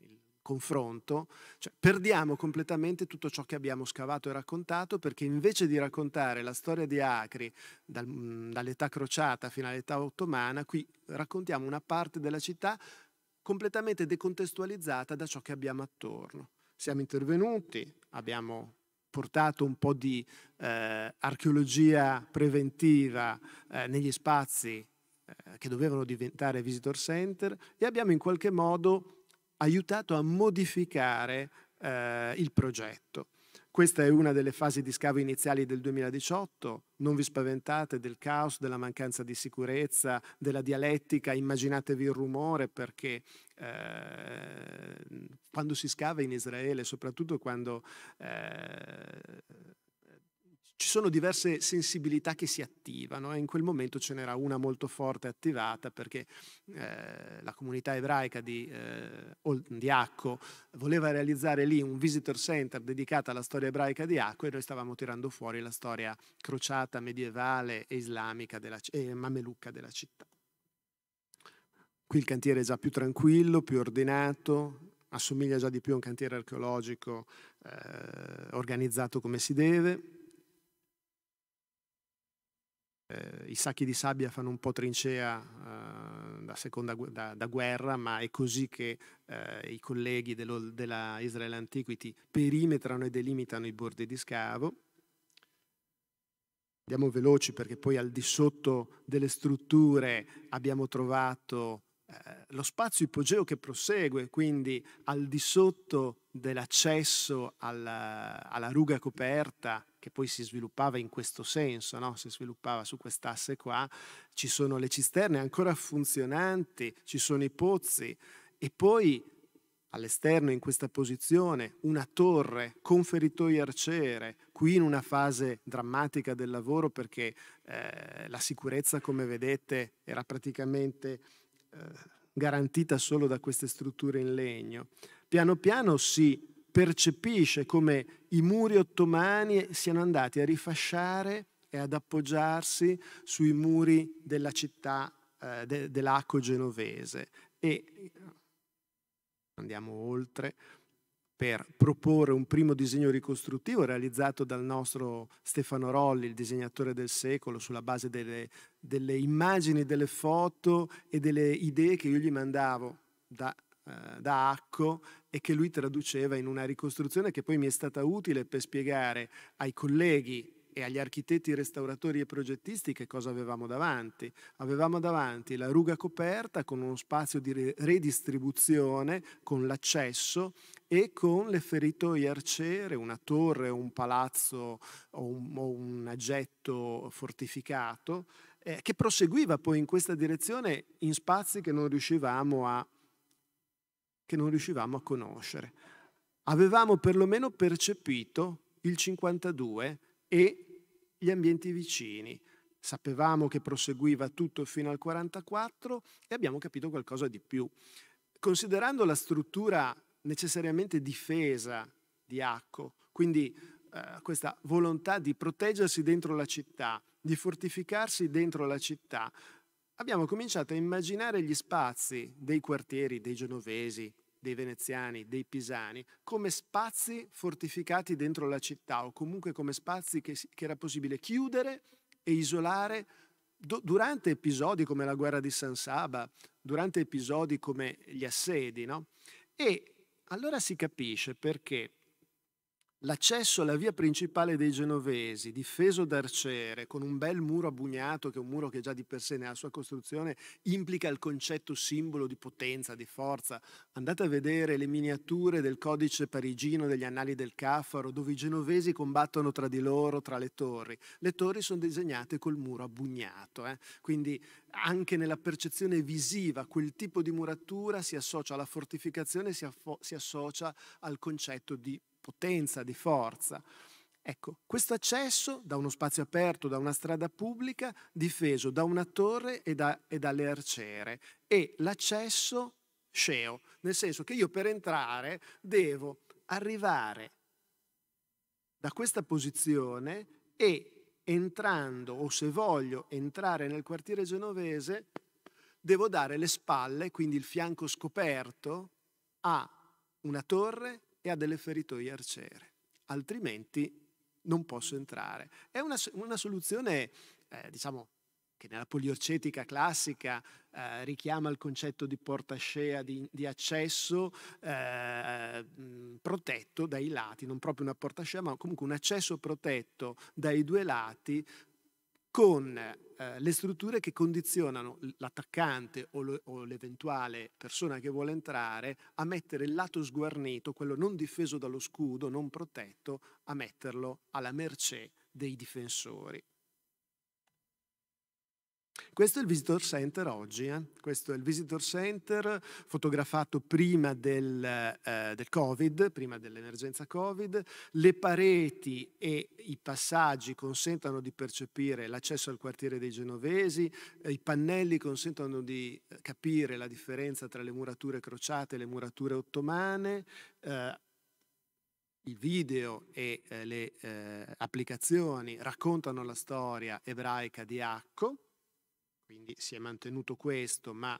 il confronto, cioè, perdiamo completamente tutto ciò che abbiamo scavato e raccontato perché invece di raccontare la storia di Acri dal, dall'età crociata fino all'età ottomana, qui raccontiamo una parte della città completamente decontestualizzata da ciò che abbiamo attorno. Siamo intervenuti, abbiamo portato un po' di eh, archeologia preventiva eh, negli spazi eh, che dovevano diventare visitor center e abbiamo in qualche modo aiutato a modificare eh, il progetto. Questa è una delle fasi di scavo iniziali del 2018. Non vi spaventate del caos, della mancanza di sicurezza, della dialettica, immaginatevi il rumore perché eh, quando si scava in Israele, soprattutto quando eh, ci sono diverse sensibilità che si attivano e in quel momento ce n'era una molto forte attivata perché eh, la comunità ebraica di, eh, di, Acco voleva realizzare lì un visitor center dedicato alla storia ebraica di Acco e noi stavamo tirando fuori la storia crociata medievale e islamica della, e mamelucca della città. Qui il cantiere è già più tranquillo, più ordinato, assomiglia già di più a un cantiere archeologico eh, organizzato come si deve eh, i sacchi di sabbia fanno un po' trincea eh, da, seconda, da, da, guerra, ma è così che eh, i colleghi dello, della Israel Antiquity perimetrano e delimitano i bordi di scavo. Andiamo veloci perché poi al di sotto delle strutture abbiamo trovato eh, lo spazio ipogeo che prosegue, quindi al di sotto dell'accesso alla, alla ruga coperta che poi si sviluppava in questo senso, no? si sviluppava su quest'asse qua, ci sono le cisterne ancora funzionanti, ci sono i pozzi e poi all'esterno in questa posizione una torre con feritoie arciere, qui in una fase drammatica del lavoro perché eh, la sicurezza come vedete era praticamente eh, garantita solo da queste strutture in legno. Piano piano si percepisce come i muri ottomani siano andati a rifasciare e ad appoggiarsi sui muri della città eh, de, dell'Aco genovese. E andiamo oltre per proporre un primo disegno ricostruttivo realizzato dal nostro Stefano Rolli, il disegnatore del secolo, sulla base delle, delle immagini, delle foto e delle idee che io gli mandavo da eh, da Acco e che lui traduceva in una ricostruzione che poi mi è stata utile per spiegare ai colleghi e agli architetti restauratori e progettisti che cosa avevamo davanti. Avevamo davanti la ruga coperta con uno spazio di redistribuzione, con l'accesso e con le feritoie arciere, una torre un palazzo o un, o un aggetto fortificato, eh, che proseguiva poi in questa direzione in spazi che non riuscivamo a che non riuscivamo a conoscere. Avevamo perlomeno percepito il 52 e gli ambienti vicini. Sapevamo che proseguiva tutto fino al 44 e abbiamo capito qualcosa di più. Considerando la struttura necessariamente difesa di Acco, quindi eh, questa volontà di proteggersi dentro la città, di fortificarsi dentro la città, abbiamo cominciato a immaginare gli spazi dei quartieri, dei genovesi, dei veneziani, dei pisani, come spazi fortificati dentro la città o comunque come spazi che, che era possibile chiudere e isolare do, durante episodi come la guerra di San Saba, durante episodi come gli assedi. No? E allora si capisce perché L'accesso alla via principale dei genovesi, difeso da arciere, con un bel muro abugnato, che è un muro che già di per sé nella sua costruzione implica il concetto simbolo di potenza, di forza. Andate a vedere le miniature del codice parigino degli annali del Caffaro, dove i genovesi combattono tra di loro, tra le torri. Le torri sono disegnate col muro abugnato, eh? quindi anche nella percezione visiva quel tipo di muratura si associa alla fortificazione, si, si associa al concetto di potenza, di forza. Ecco, questo accesso da uno spazio aperto, da una strada pubblica, difeso da una torre e, da, e dalle arciere, e l'accesso sceo, nel senso che io per entrare devo arrivare da questa posizione e entrando o se voglio entrare nel quartiere genovese, devo dare le spalle, quindi il fianco scoperto, a una torre e a delle feritoie arciere, altrimenti non posso entrare. È una, una soluzione, eh, diciamo, che nella poliorcetica classica eh, richiama il concetto di portascea, di, di accesso eh, mm, protetto dai lati, non proprio una porta scea, ma comunque un accesso protetto dai due lati con eh, le strutture che condizionano l'attaccante o, lo, o l'eventuale persona che vuole entrare a mettere il lato sguarnito, quello non difeso dallo scudo, non protetto, a metterlo alla mercé dei difensori. Questo è il Visitor Center oggi, eh? questo è il Visitor Center fotografato prima del, eh, del Covid, prima dell'emergenza Covid. Le pareti e i passaggi consentono di percepire l'accesso al quartiere dei genovesi, eh, i pannelli consentono di eh, capire la differenza tra le murature crociate e le murature ottomane eh, i video e eh, le eh, applicazioni raccontano la storia ebraica di Acco, quindi si è mantenuto questo, ma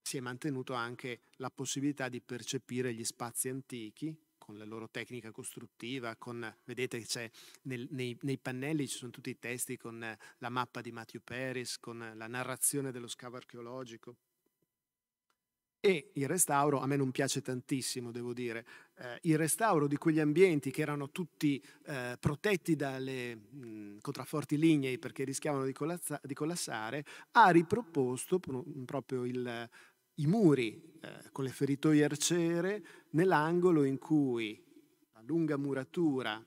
si è mantenuto anche la possibilità di percepire gli spazi antichi con la loro tecnica costruttiva, con, vedete c'è nel, nei, nei, pannelli ci sono tutti i testi con la mappa di Matthew Paris, con la narrazione dello scavo archeologico. E il restauro a me non piace tantissimo, devo dire. Eh, il restauro di quegli ambienti che erano tutti eh, protetti dalle mh, mm, contrafforti lignei perché rischiavano di, collassa- di collassare, ha riproposto pr- proprio il, i muri eh, con le feritoie arciere nell'angolo in cui la lunga muratura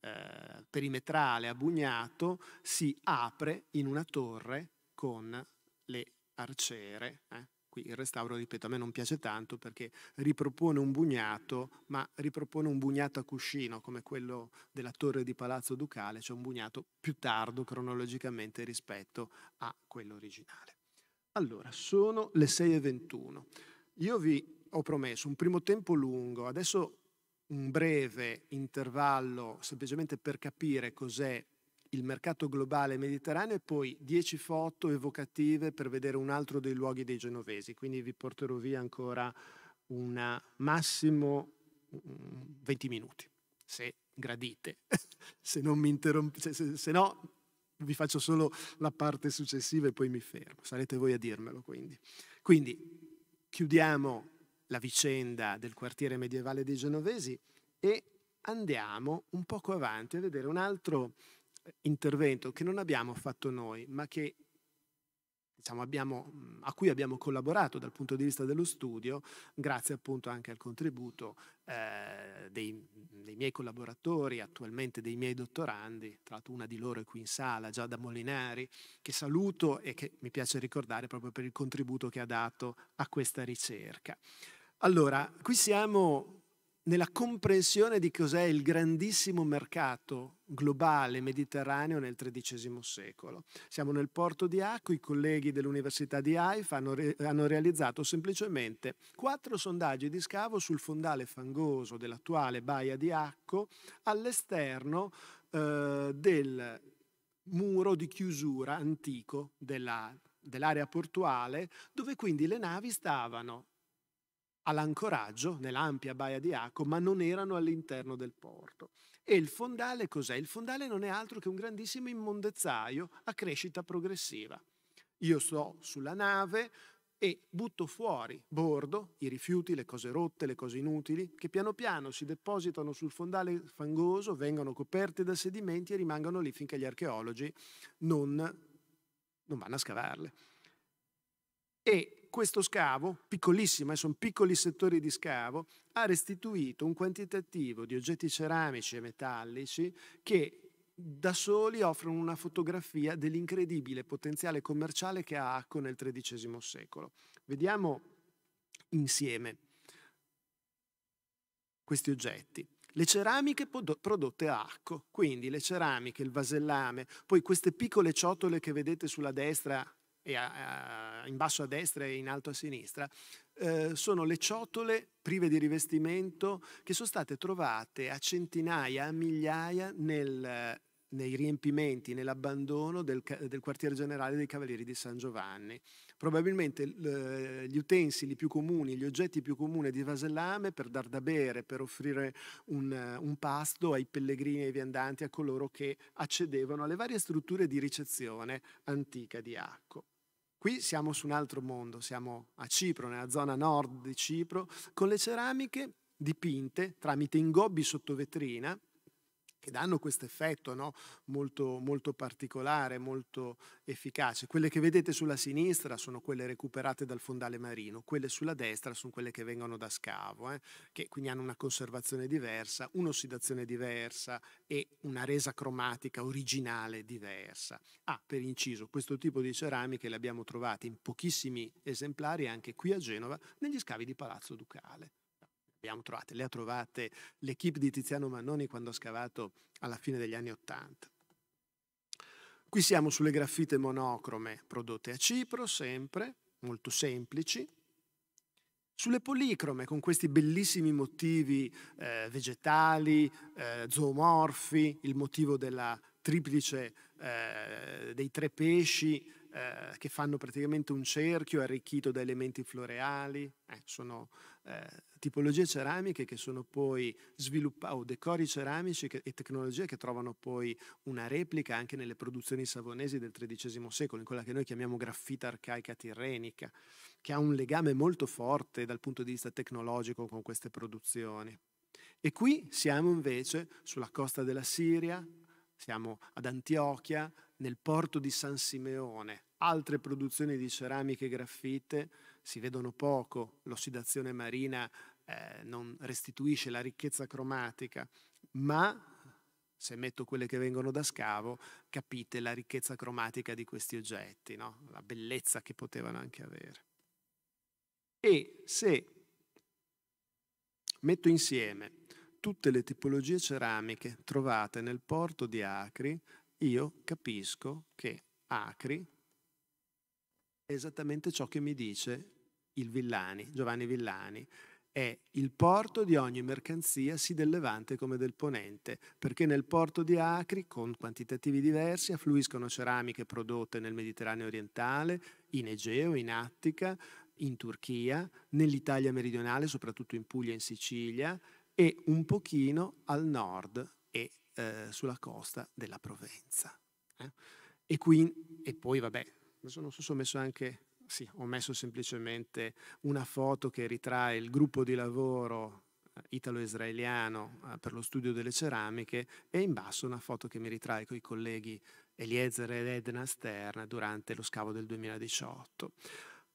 eh, perimetrale a bugnato si apre in una torre con le arciere. Eh. Qui il restauro, ripeto, a me non piace tanto perché ripropone un bugnato, ma ripropone un bugnato a cuscino come quello della torre di Palazzo Ducale, cioè un bugnato più tardo cronologicamente rispetto a quello originale. Allora, sono le 6.21. Io vi ho promesso un primo tempo lungo, adesso un breve intervallo semplicemente per capire cos'è il mercato globale mediterraneo e poi 10 foto evocative per vedere un altro dei luoghi dei genovesi. Quindi vi porterò via ancora un massimo 20 mm, minuti, se gradite, se non mi interrompete, se, se, no vi faccio solo la parte successiva e poi mi fermo. Sarete voi a dirmelo quindi. Quindi chiudiamo la vicenda del quartiere medievale dei genovesi e andiamo un poco avanti a vedere un altro intervento che non abbiamo fatto noi, ma che, diciamo, abbiamo, a cui abbiamo collaborato dal punto di vista dello studio, grazie appunto anche al contributo eh, dei, dei, miei collaboratori, attualmente dei miei dottorandi, tra l'altro una di loro è qui in sala, Giada Molinari, che saluto e che mi piace ricordare proprio per il contributo che ha dato a questa ricerca. Allora, qui siamo nella comprensione di cos'è il grandissimo mercato globale mediterraneo nel XIII secolo. Siamo nel porto di Acqui, i colleghi dell'Università di Haifa hanno, re hanno, realizzato semplicemente quattro sondaggi di scavo sul fondale fangoso dell'attuale baia di Acco all'esterno eh, del muro di chiusura antico dell'area portuale, dove quindi le navi stavano all'ancoraggio nell'ampia baia di Aco, ma non erano all'interno del porto. E il fondale cos'è? Il fondale non è altro che un grandissimo immondezzaio a crescita progressiva. Io sto sulla nave e butto fuori bordo i rifiuti, le cose rotte, le cose inutili, che piano piano si depositano sul fondale fangoso, vengono coperte da sedimenti e rimangono lì finché gli archeologi non, non vanno a scavarle. E questo scavo, piccolissimo, eh, sono piccoli settori di scavo, ha restituito un quantitativo di oggetti ceramici e metallici che da soli offrono una fotografia dell'incredibile potenziale commerciale che ha Acco nel XIII secolo. Vediamo insieme questi oggetti. Le ceramiche prodotte a Acco, quindi le ceramiche, il vasellame, poi queste piccole ciotole che vedete sulla destra e a, a, in basso a destra e in alto a sinistra, eh, sono le ciotole prive di rivestimento che sono state trovate a centinaia, a migliaia nel, nei riempimenti, nell'abbandono del, del quartier generale dei Cavalieri di San Giovanni. Probabilmente eh, gli utensili più comuni, gli oggetti più comuni di vasellame per dar da bere, per offrire un, un pasto ai pellegrini e ai viandanti, a coloro che accedevano alle varie strutture di ricezione antica di Acco. Qui siamo su un altro mondo, siamo a Cipro, nella zona nord di Cipro, con le ceramiche dipinte tramite ingobbi sotto vetrina che danno questo effetto no? molto, molto, particolare, molto efficace. Quelle che vedete sulla sinistra sono quelle recuperate dal fondale marino, quelle sulla destra sono quelle che vengono da scavo, eh? che quindi hanno una conservazione diversa, un'ossidazione diversa e una resa cromatica originale diversa. Ah, per inciso, questo tipo di ceramiche le abbiamo trovate in pochissimi esemplari anche qui a Genova negli scavi di Palazzo Ducale abbiamo trovate, le ha trovate l'equipe di Tiziano Mannoni quando ha scavato alla fine degli anni Ottanta. Qui siamo sulle graffite monocrome prodotte a Cipro, sempre, molto semplici, sulle policrome con questi bellissimi motivi eh, vegetali, eh, zoomorfi, il motivo della triplice eh, dei tre pesci eh, che fanno praticamente un cerchio arricchito da elementi floreali, eh, sono eh, tipologie ceramiche che sono poi sviluppate, o decori ceramici che, e tecnologie che trovano poi una replica anche nelle produzioni savonesi del XIII secolo, in quella che noi chiamiamo graffita arcaica tirrenica, che ha un legame molto forte dal punto di vista tecnologico con queste produzioni. E qui siamo invece sulla costa della Siria, siamo ad Antiochia, nel porto di San Simeone, altre produzioni di ceramiche graffite si vedono poco, l'ossidazione marina eh, non restituisce la ricchezza cromatica, ma se metto quelle che vengono da scavo, capite la ricchezza cromatica di questi oggetti, no? la bellezza che potevano anche avere. E se metto insieme tutte le tipologie ceramiche trovate nel porto di Acri, io capisco che Acri esattamente ciò che mi dice il Villani, Giovanni Villani. È il porto di ogni mercanzia, sì del Levante come del Ponente, perché nel porto di Acri, con quantitativi diversi, affluiscono ceramiche prodotte nel Mediterraneo orientale, in Egeo, in Attica, in Turchia, nell'Italia meridionale, soprattutto in Puglia e in Sicilia, e un pochino al nord e eh, sulla costa della Provenza. Eh? E, qui, e poi, vabbè, non so se ho messo anche, sì, ho messo semplicemente una foto che ritrae il gruppo di lavoro eh, italo-israeliano eh, per lo studio delle ceramiche e in basso una foto che mi ritrae con i colleghi Eliezer ed Edna Stern durante lo scavo del 2018.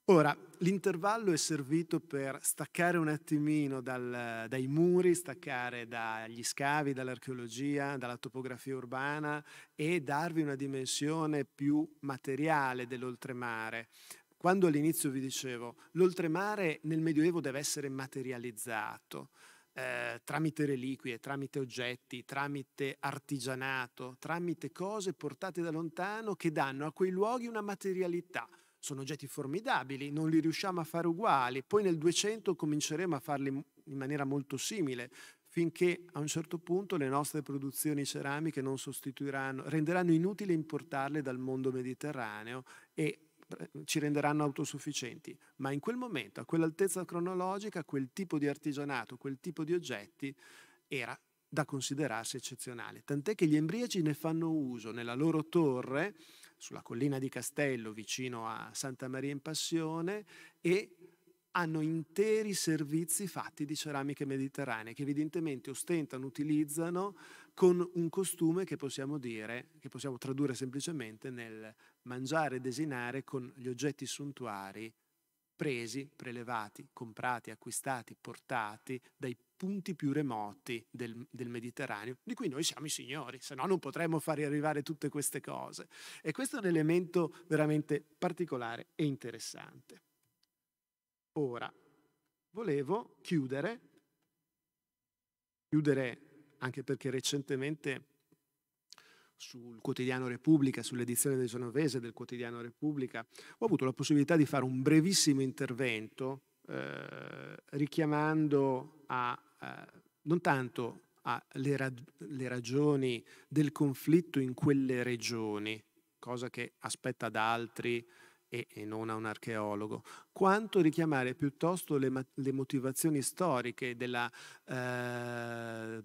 Ora, l'intervallo è servito per staccare un attimino dal, dai muri, staccare dagli scavi, dall'archeologia, dalla topografia urbana e darvi una dimensione più materiale dell'oltremare. Quando all'inizio vi dicevo, l'oltremare nel Medioevo deve essere materializzato. Eh, tramite reliquie, tramite oggetti, tramite artigianato, tramite cose portate da lontano che danno a quei luoghi una materialità, sono oggetti formidabili, non li riusciamo a fare uguali. Poi nel 200 cominceremo a farli in maniera molto simile, finché a un certo punto le nostre produzioni ceramiche non sostituiranno, renderanno inutile importarle dal mondo mediterraneo e eh, ci renderanno autosufficienti, ma in quel momento, a quell'altezza cronologica, quel tipo di artigianato, quel tipo di oggetti era da considerarsi eccezionale, tant'è che gli embriaci ne fanno uso nella loro torre sulla collina di Castello vicino a Santa Maria in Passione e hanno interi servizi fatti di ceramiche mediterranee che evidentemente ostentano, utilizzano con un costume che possiamo dire, che possiamo tradurre semplicemente nel mangiare e desinare con gli oggetti suntuari presi, prelevati, comprati, acquistati, portati dai punti più remoti del, del, Mediterraneo, di cui noi siamo i signori, se no non potremmo far arrivare tutte queste cose. E questo è un elemento veramente particolare e interessante. Ora, volevo chiudere, chiudere anche perché recentemente sul quotidiano Repubblica, sull'edizione del genovese del quotidiano Repubblica, ho avuto la possibilità di fare un brevissimo intervento eh, richiamando a, eh, non tanto alle ra- ragioni del conflitto in quelle regioni, cosa che aspetta ad altri e, e non a un archeologo, quanto richiamare piuttosto le, le motivazioni storiche della eh,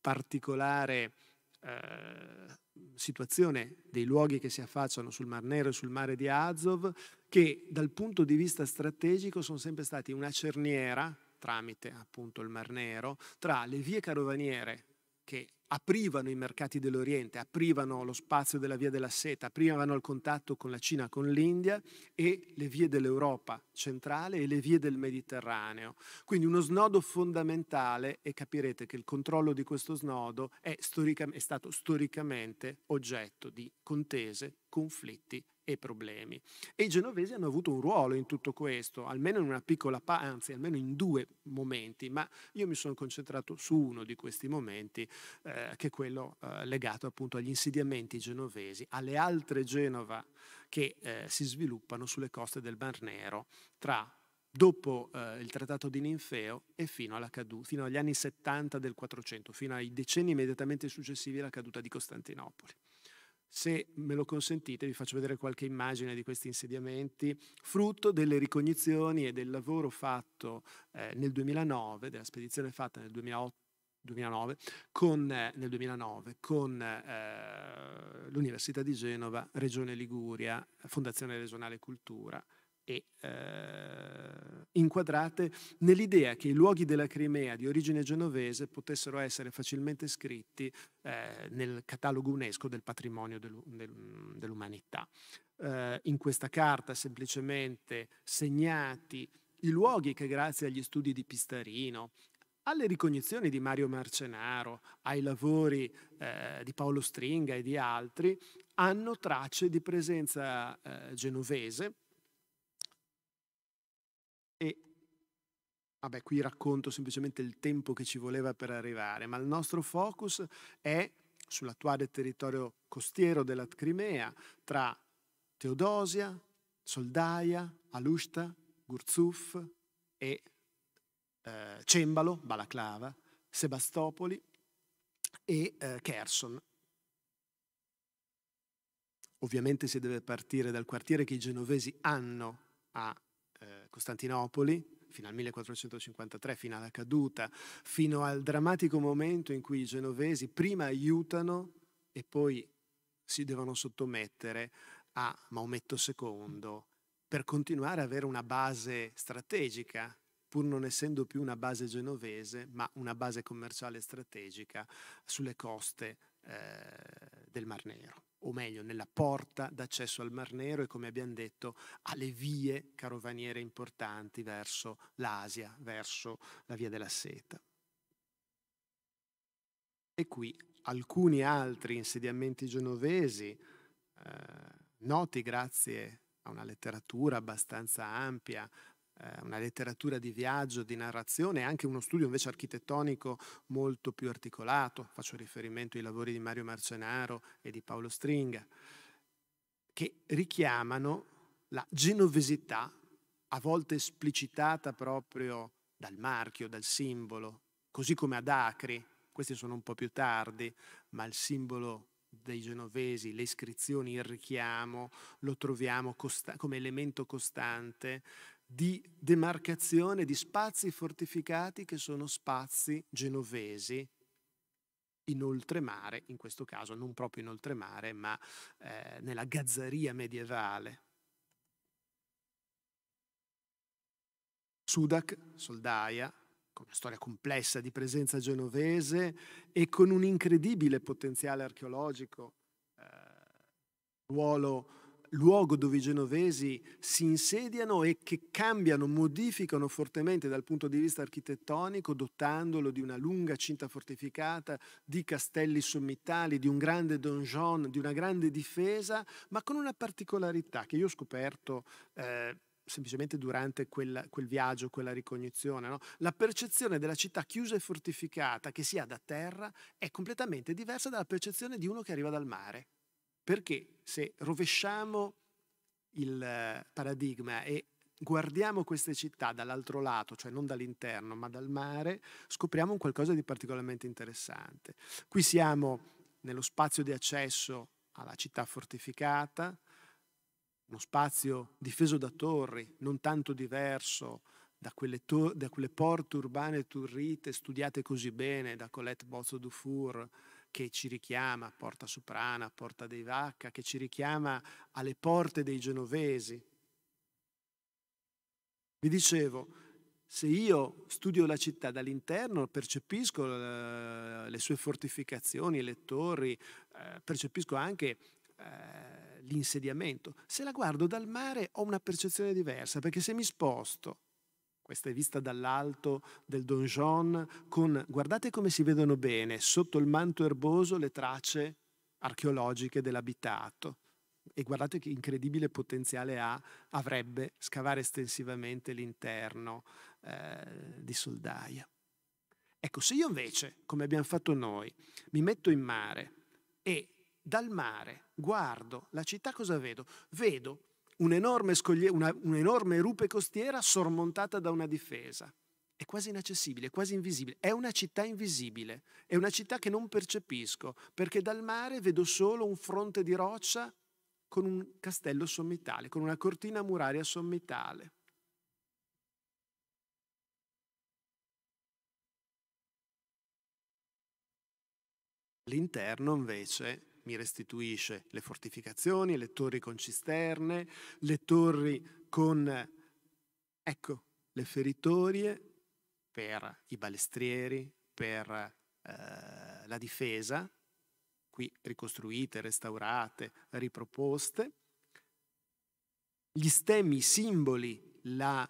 particolare eh, situazione dei luoghi che si affacciano sul Mar Nero e sul mare di Azov, che dal punto di vista strategico sono sempre stati una cerniera, tramite appunto il Mar Nero, tra le vie carovaniere che aprivano i mercati dell'Oriente, aprivano lo spazio della via della seta, aprivano il contatto con la Cina, con l'India e le vie dell'Europa centrale e le vie del Mediterraneo. Quindi uno snodo fondamentale e capirete che il controllo di questo snodo è, è stato storicamente oggetto di contese, conflitti e problemi. E i genovesi hanno avuto un ruolo in tutto questo, almeno in una piccola parte, anzi almeno in due momenti, ma io mi sono concentrato su uno di questi momenti, eh, che è quello eh, legato appunto agli insediamenti genovesi, alle altre Genova che eh, si sviluppano sulle coste del Mar Nero tra dopo eh, il trattato di Ninfeo e fino, alla cadu- fino agli anni 70 del 400, fino ai decenni immediatamente successivi alla caduta di Costantinopoli. Se me lo consentite vi faccio vedere qualche immagine di questi insediamenti, frutto delle ricognizioni e del lavoro fatto eh, nel 2009, della spedizione fatta nel 2008 2009, con, eh, nel 2009 con eh, l'Università di Genova, Regione Liguria, Fondazione Regionale Cultura e eh, inquadrate nell'idea che i luoghi della Crimea di origine genovese potessero essere facilmente scritti eh, nel catalogo UNESCO del patrimonio del, del, dell'umanità. Eh, in questa carta semplicemente segnati i luoghi che grazie agli studi di Pistarino, alle ricognizioni di Mario Marcenaro, ai lavori eh, di Paolo Stringa e di altri, hanno tracce di presenza eh, genovese Vabbè, qui racconto semplicemente il tempo che ci voleva per arrivare, ma il nostro focus è sull'attuale territorio costiero della Crimea, tra Teodosia, Soldaia, Alushta, Gurzuf e eh, Cembalo, Balaclava, Sebastopoli e eh, Kherson. Ovviamente si deve partire dal quartiere che i genovesi hanno a eh, Costantinopoli, fino al 1453, fino alla caduta, fino al drammatico momento in cui i genovesi prima aiutano e poi si devono sottomettere a Maometto II per continuare ad avere una base strategica, pur non essendo più una base genovese, ma una base commerciale strategica sulle coste eh, del Mar Nero o meglio nella porta d'accesso al Mar Nero e come abbiamo detto alle vie carovaniere importanti verso l'Asia, verso la via della seta. E qui alcuni altri insediamenti genovesi, eh, noti grazie a una letteratura abbastanza ampia, eh, una letteratura di viaggio, di narrazione e anche uno studio invece architettonico molto più articolato. Faccio riferimento ai lavori di Mario Marcenaro e di Paolo Stringa, che richiamano la genovesità, a volte esplicitata proprio dal marchio, dal simbolo, così come ad Acri, questi sono un po' più tardi, ma il simbolo dei genovesi, le iscrizioni, il richiamo, lo troviamo costa- come elemento costante di demarcazione di spazi fortificati che sono spazi genovesi in oltremare, in questo caso non proprio in oltremare, ma eh, nella gazzaria medievale. Sudac, Soldaia, con una storia complessa di presenza genovese e con un incredibile potenziale archeologico, eh, ruolo luogo dove i genovesi si insediano e che cambiano, modificano fortemente dal punto di vista architettonico, dotandolo di una lunga cinta fortificata, di castelli sommitali, di un grande donjon, di una grande difesa, ma con una particolarità che io ho scoperto eh, semplicemente durante quel, quel, viaggio, quella ricognizione. No? La percezione della città chiusa e fortificata che si ha da terra è completamente diversa dalla percezione di uno che arriva dal mare. Perché se rovesciamo il eh, paradigma e guardiamo queste città dall'altro lato, cioè non dall'interno ma dal mare, scopriamo un qualcosa di particolarmente interessante. Qui siamo nello spazio di accesso alla città fortificata, uno spazio difeso da torri, non tanto diverso da quelle, da quelle porte urbane turrite studiate così bene da Colette Bozzo Dufour che ci richiama, Porta Soprana, Porta dei Vacca, che ci richiama alle porte dei genovesi. Vi dicevo, se io studio la città dall'interno, percepisco eh, le sue fortificazioni, le torri, eh, percepisco anche eh, l'insediamento. Se la guardo dal mare ho una percezione diversa, perché se mi sposto questa è vista dall'alto del donjon, con, guardate come si vedono bene, sotto il manto erboso le tracce archeologiche dell'abitato. E guardate che incredibile potenziale ha, avrebbe scavare estensivamente l'interno eh, di Soldaia. Ecco, se io invece, come abbiamo fatto noi, mi metto in mare e dal mare guardo la città, cosa vedo? Vedo un'enorme, scoglie, una, un'enorme rupe costiera sormontata da una difesa. È quasi inaccessibile, quasi invisibile. È una città invisibile, è una città che non percepisco, perché dal mare vedo solo un fronte di roccia con un castello sommitale, con una cortina muraria sommitale. All'interno invece mi restituisce le fortificazioni, le torri con cisterne, le torri con, ecco, le feritorie per i balestrieri, per eh, la difesa, qui ricostruite, restaurate, riproposte, gli stemmi, i simboli, la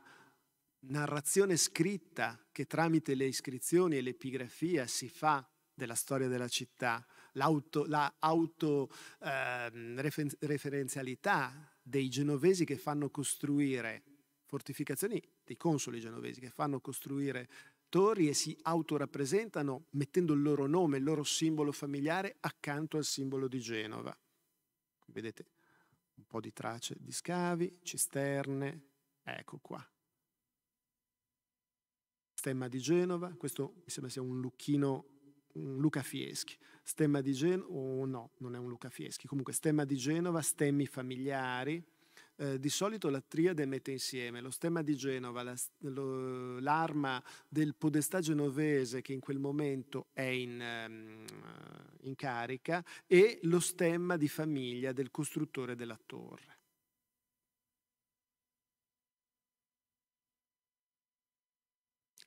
narrazione scritta che tramite le iscrizioni e l'epigrafia si fa della storia della città, l'autoreferenzialità la eh, dei genovesi che fanno costruire fortificazioni, dei consoli genovesi che fanno costruire torri e si autorappresentano mettendo il loro nome, il loro simbolo familiare accanto al simbolo di Genova. vedete un po' di tracce di scavi, cisterne, ecco qua. Stemma di Genova, questo mi sembra sia un lucchino un Luca Fieschi. Stemma di Genova, o oh no, non è un Luca Fieschi, comunque stemma di Genova, stemmi familiari. Eh, di solito la triade mette insieme lo stemma di Genova, la, lo, l'arma del podestà genovese che in quel momento è in, um, in carica e lo stemma di famiglia del costruttore della torre.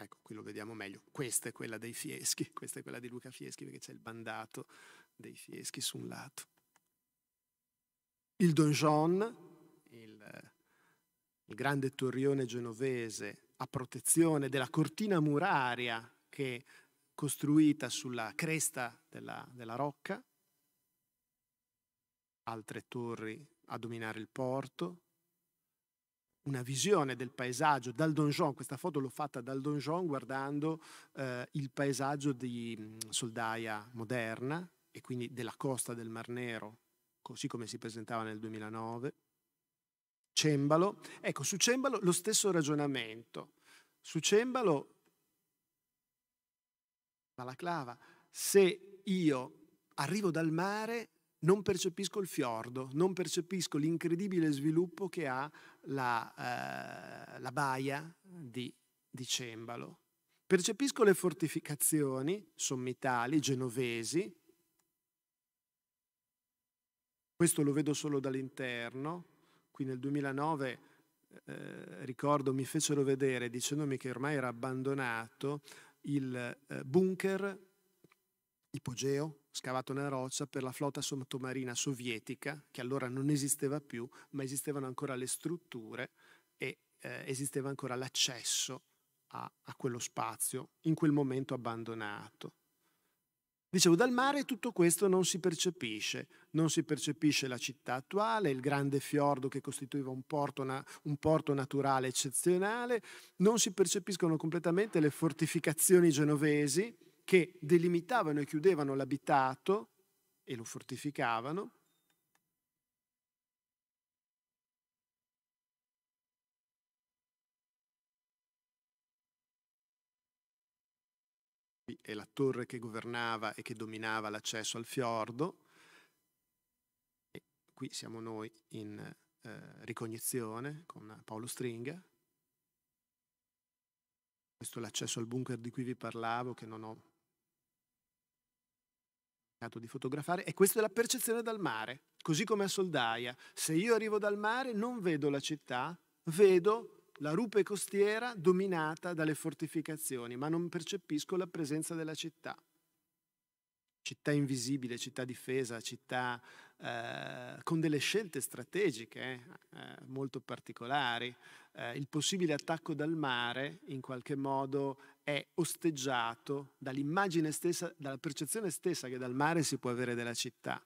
Ecco, qui lo vediamo meglio. Questa è quella dei Fieschi, questa è quella di Luca Fieschi perché c'è il bandato dei Fieschi su un lato. Il donjon, il, il grande torrione genovese a protezione della cortina muraria che è costruita sulla cresta della, della rocca, altre torri a dominare il porto, una visione del paesaggio dal donjon, questa foto l'ho fatta dal donjon guardando eh, il paesaggio di mm, Soldaia moderna e quindi della costa del Mar Nero, così come si presentava nel 2009. Cembalo, ecco su Cembalo lo stesso ragionamento. Su Cembalo, Balaclava, se io arrivo dal mare non percepisco il fiordo, non percepisco l'incredibile sviluppo che ha la, eh, la baia di, di Cembalo. Percepisco le fortificazioni sommitali, genovesi, questo lo vedo solo dall'interno, qui nel 2009 eh, ricordo mi fecero vedere dicendomi che ormai era abbandonato il eh, bunker ipogeo scavato nella roccia per la flotta sottomarina sovietica, che allora non esisteva più, ma esistevano ancora le strutture e eh, esisteva ancora l'accesso a, a quello spazio, in quel momento abbandonato. Dicevo, dal mare tutto questo non si percepisce, non si percepisce la città attuale, il grande fiordo che costituiva un porto, un porto, naturale eccezionale, non si percepiscono completamente le fortificazioni genovesi che delimitavano e chiudevano l'abitato e lo fortificavano. è la torre che governava e che dominava l'accesso al fiordo. E qui siamo noi in eh, ricognizione con Paolo Stringa. Questo è l'accesso al bunker di cui vi parlavo, che non ho di fotografare e questa è la percezione dal mare, così come a Soldaia. Se io arrivo dal mare non vedo la città, vedo la rupe costiera dominata dalle fortificazioni, ma non percepisco la presenza della città. Città invisibile, città difesa, città eh, con delle scelte strategiche eh, molto particolari. Eh, il possibile attacco dal mare in qualche modo è osteggiato dall'immagine stessa, dalla percezione stessa che dal mare si può avere della città.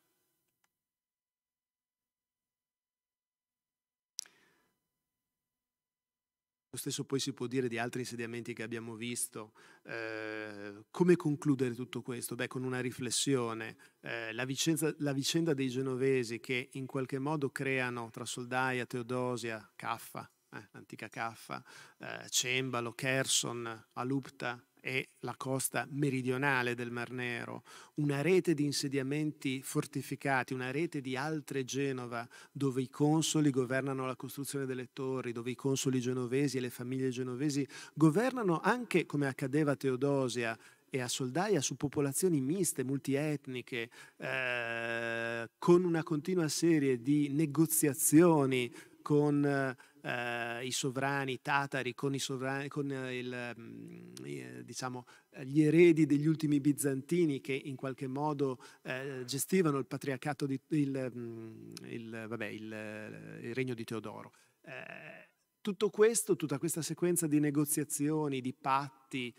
Lo stesso poi si può dire di altri insediamenti che abbiamo visto. Eh, come concludere tutto questo? Beh, con una riflessione. Eh, la, vicenza, la, vicenda dei genovesi che in qualche modo creano tra Soldaia, Teodosia, Caffa, eh, l'antica Caffa, eh, Cembalo, Cherson, Alupta, è la costa meridionale del Mar Nero, una rete di insediamenti fortificati, una rete di altre Genova dove i consoli governano la costruzione delle torri, dove i consoli genovesi e le famiglie genovesi governano anche, come accadeva a Teodosia, e a Soldaia su popolazioni miste, multietniche, eh, con una continua serie di negoziazioni con eh, eh, i sovrani tatari con, i sovrani, con eh, il, mm, eh, diciamo, eh, gli eredi degli ultimi bizantini che in qualche modo eh, gestivano il patriarcato, di, il, mm, il, vabbè, il, regno di Teodoro. tutto questo, tutta questa sequenza di negoziazioni, di patti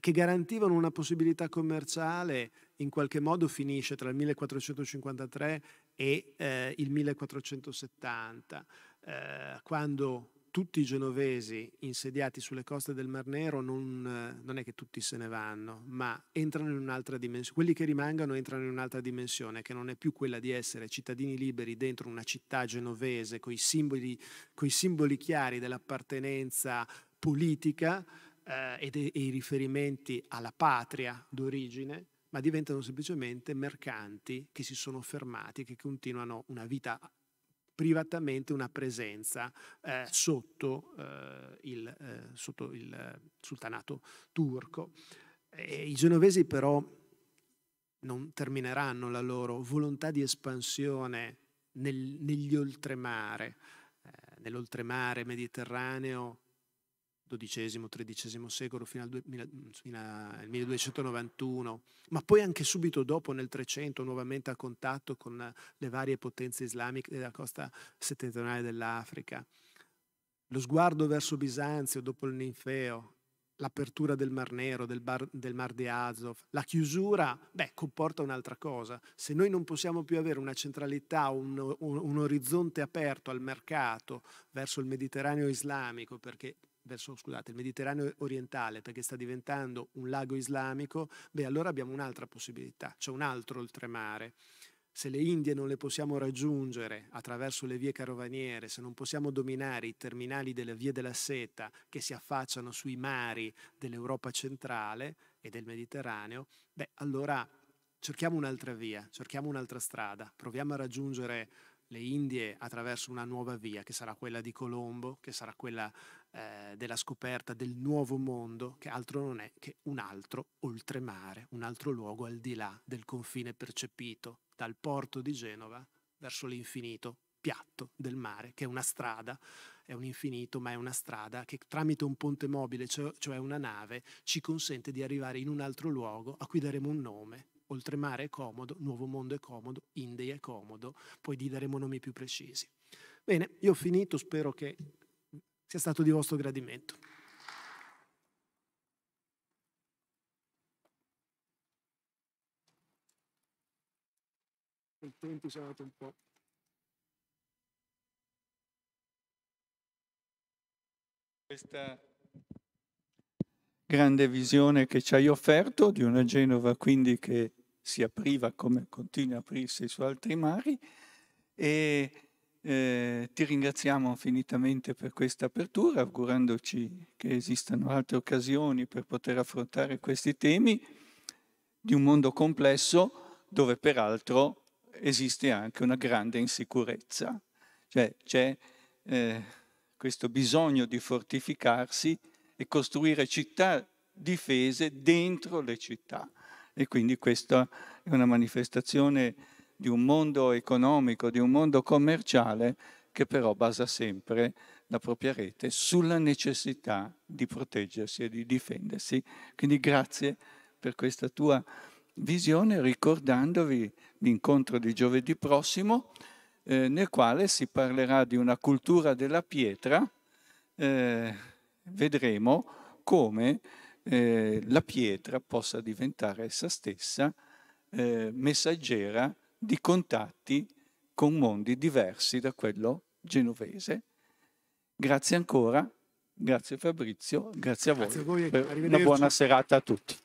che garantivano una possibilità commerciale, in qualche modo finisce tra il 1453 e il 1470 eh, quando tutti i genovesi insediati sulle coste del Mar Nero non, eh, non, è che tutti se ne vanno, ma entrano in un'altra dimensione. Quelli che rimangono entrano in un'altra dimensione, che non è più quella di essere cittadini liberi dentro una città genovese, con i simboli, simboli chiari dell'appartenenza politica eh, e, de- e i riferimenti alla patria d'origine, ma diventano semplicemente mercanti che si sono fermati, che continuano una vita privatamente una presenza eh, sotto, eh, il, eh, sotto, il, eh, sultanato turco. E I genovesi però non termineranno la loro volontà di espansione nel, negli oltremare, eh, nell'oltremare mediterraneo XII-XIII secolo fino al, 1291, mm, ma poi anche subito dopo nel 300 nuovamente a contatto con le varie potenze islamiche della costa settentrionale dell'Africa. Lo sguardo verso Bisanzio dopo il Ninfeo, l'apertura del Mar Nero, del, bar, del, Mar di Azov, la chiusura, beh, comporta un'altra cosa. Se noi non possiamo più avere una centralità, un, un, un orizzonte aperto al mercato verso il Mediterraneo islamico, perché verso scusate, il Mediterraneo orientale perché sta diventando un lago islamico, beh allora abbiamo un'altra possibilità, c'è un altro oltremare. Se le Indie non le possiamo raggiungere attraverso le vie carovaniere, se non possiamo dominare i terminali delle vie della seta che si affacciano sui mari dell'Europa centrale e del Mediterraneo, beh allora cerchiamo un'altra via, cerchiamo un'altra strada, proviamo a raggiungere le Indie attraverso una nuova via che sarà quella di Colombo, che sarà quella eh, della scoperta del nuovo mondo, che altro non è che un altro oltremare, un altro luogo al di là del confine percepito dal porto di Genova verso l'infinito piatto del mare, che è una strada, è un infinito, ma è una strada che tramite un ponte mobile, cioè, cioè una nave, ci consente di arrivare in un altro luogo a cui daremo un nome. Oltremare è comodo, Nuovo Mondo è comodo, Indei è comodo, poi gli daremo nomi più precisi. Bene, io ho finito, spero che sia stato di vostro gradimento. Il tempo ci un po'. Questa grande visione che ci hai offerto di una Genova quindi che si apriva come continua a aprirsi su altri mari e eh, ti ringraziamo infinitamente per questa apertura, augurandoci che esistano altre occasioni per poter affrontare questi temi di un mondo complesso dove peraltro esiste anche una grande insicurezza. Cioè c'è eh, questo bisogno di fortificarsi e costruire città difese dentro le città. E quindi questa è una manifestazione di un mondo economico, di un mondo commerciale che però basa sempre la propria rete sulla necessità di proteggersi e di difendersi. Quindi grazie per questa tua visione ricordandovi l'incontro di giovedì prossimo eh, nel quale si parlerà di una cultura della pietra. Eh, vedremo come eh, la pietra possa diventare essa stessa eh, messaggera di contatti con mondi diversi da quello genovese. Grazie ancora, grazie Fabrizio, grazie a voi. Grazie a voi una buona serata a tutti.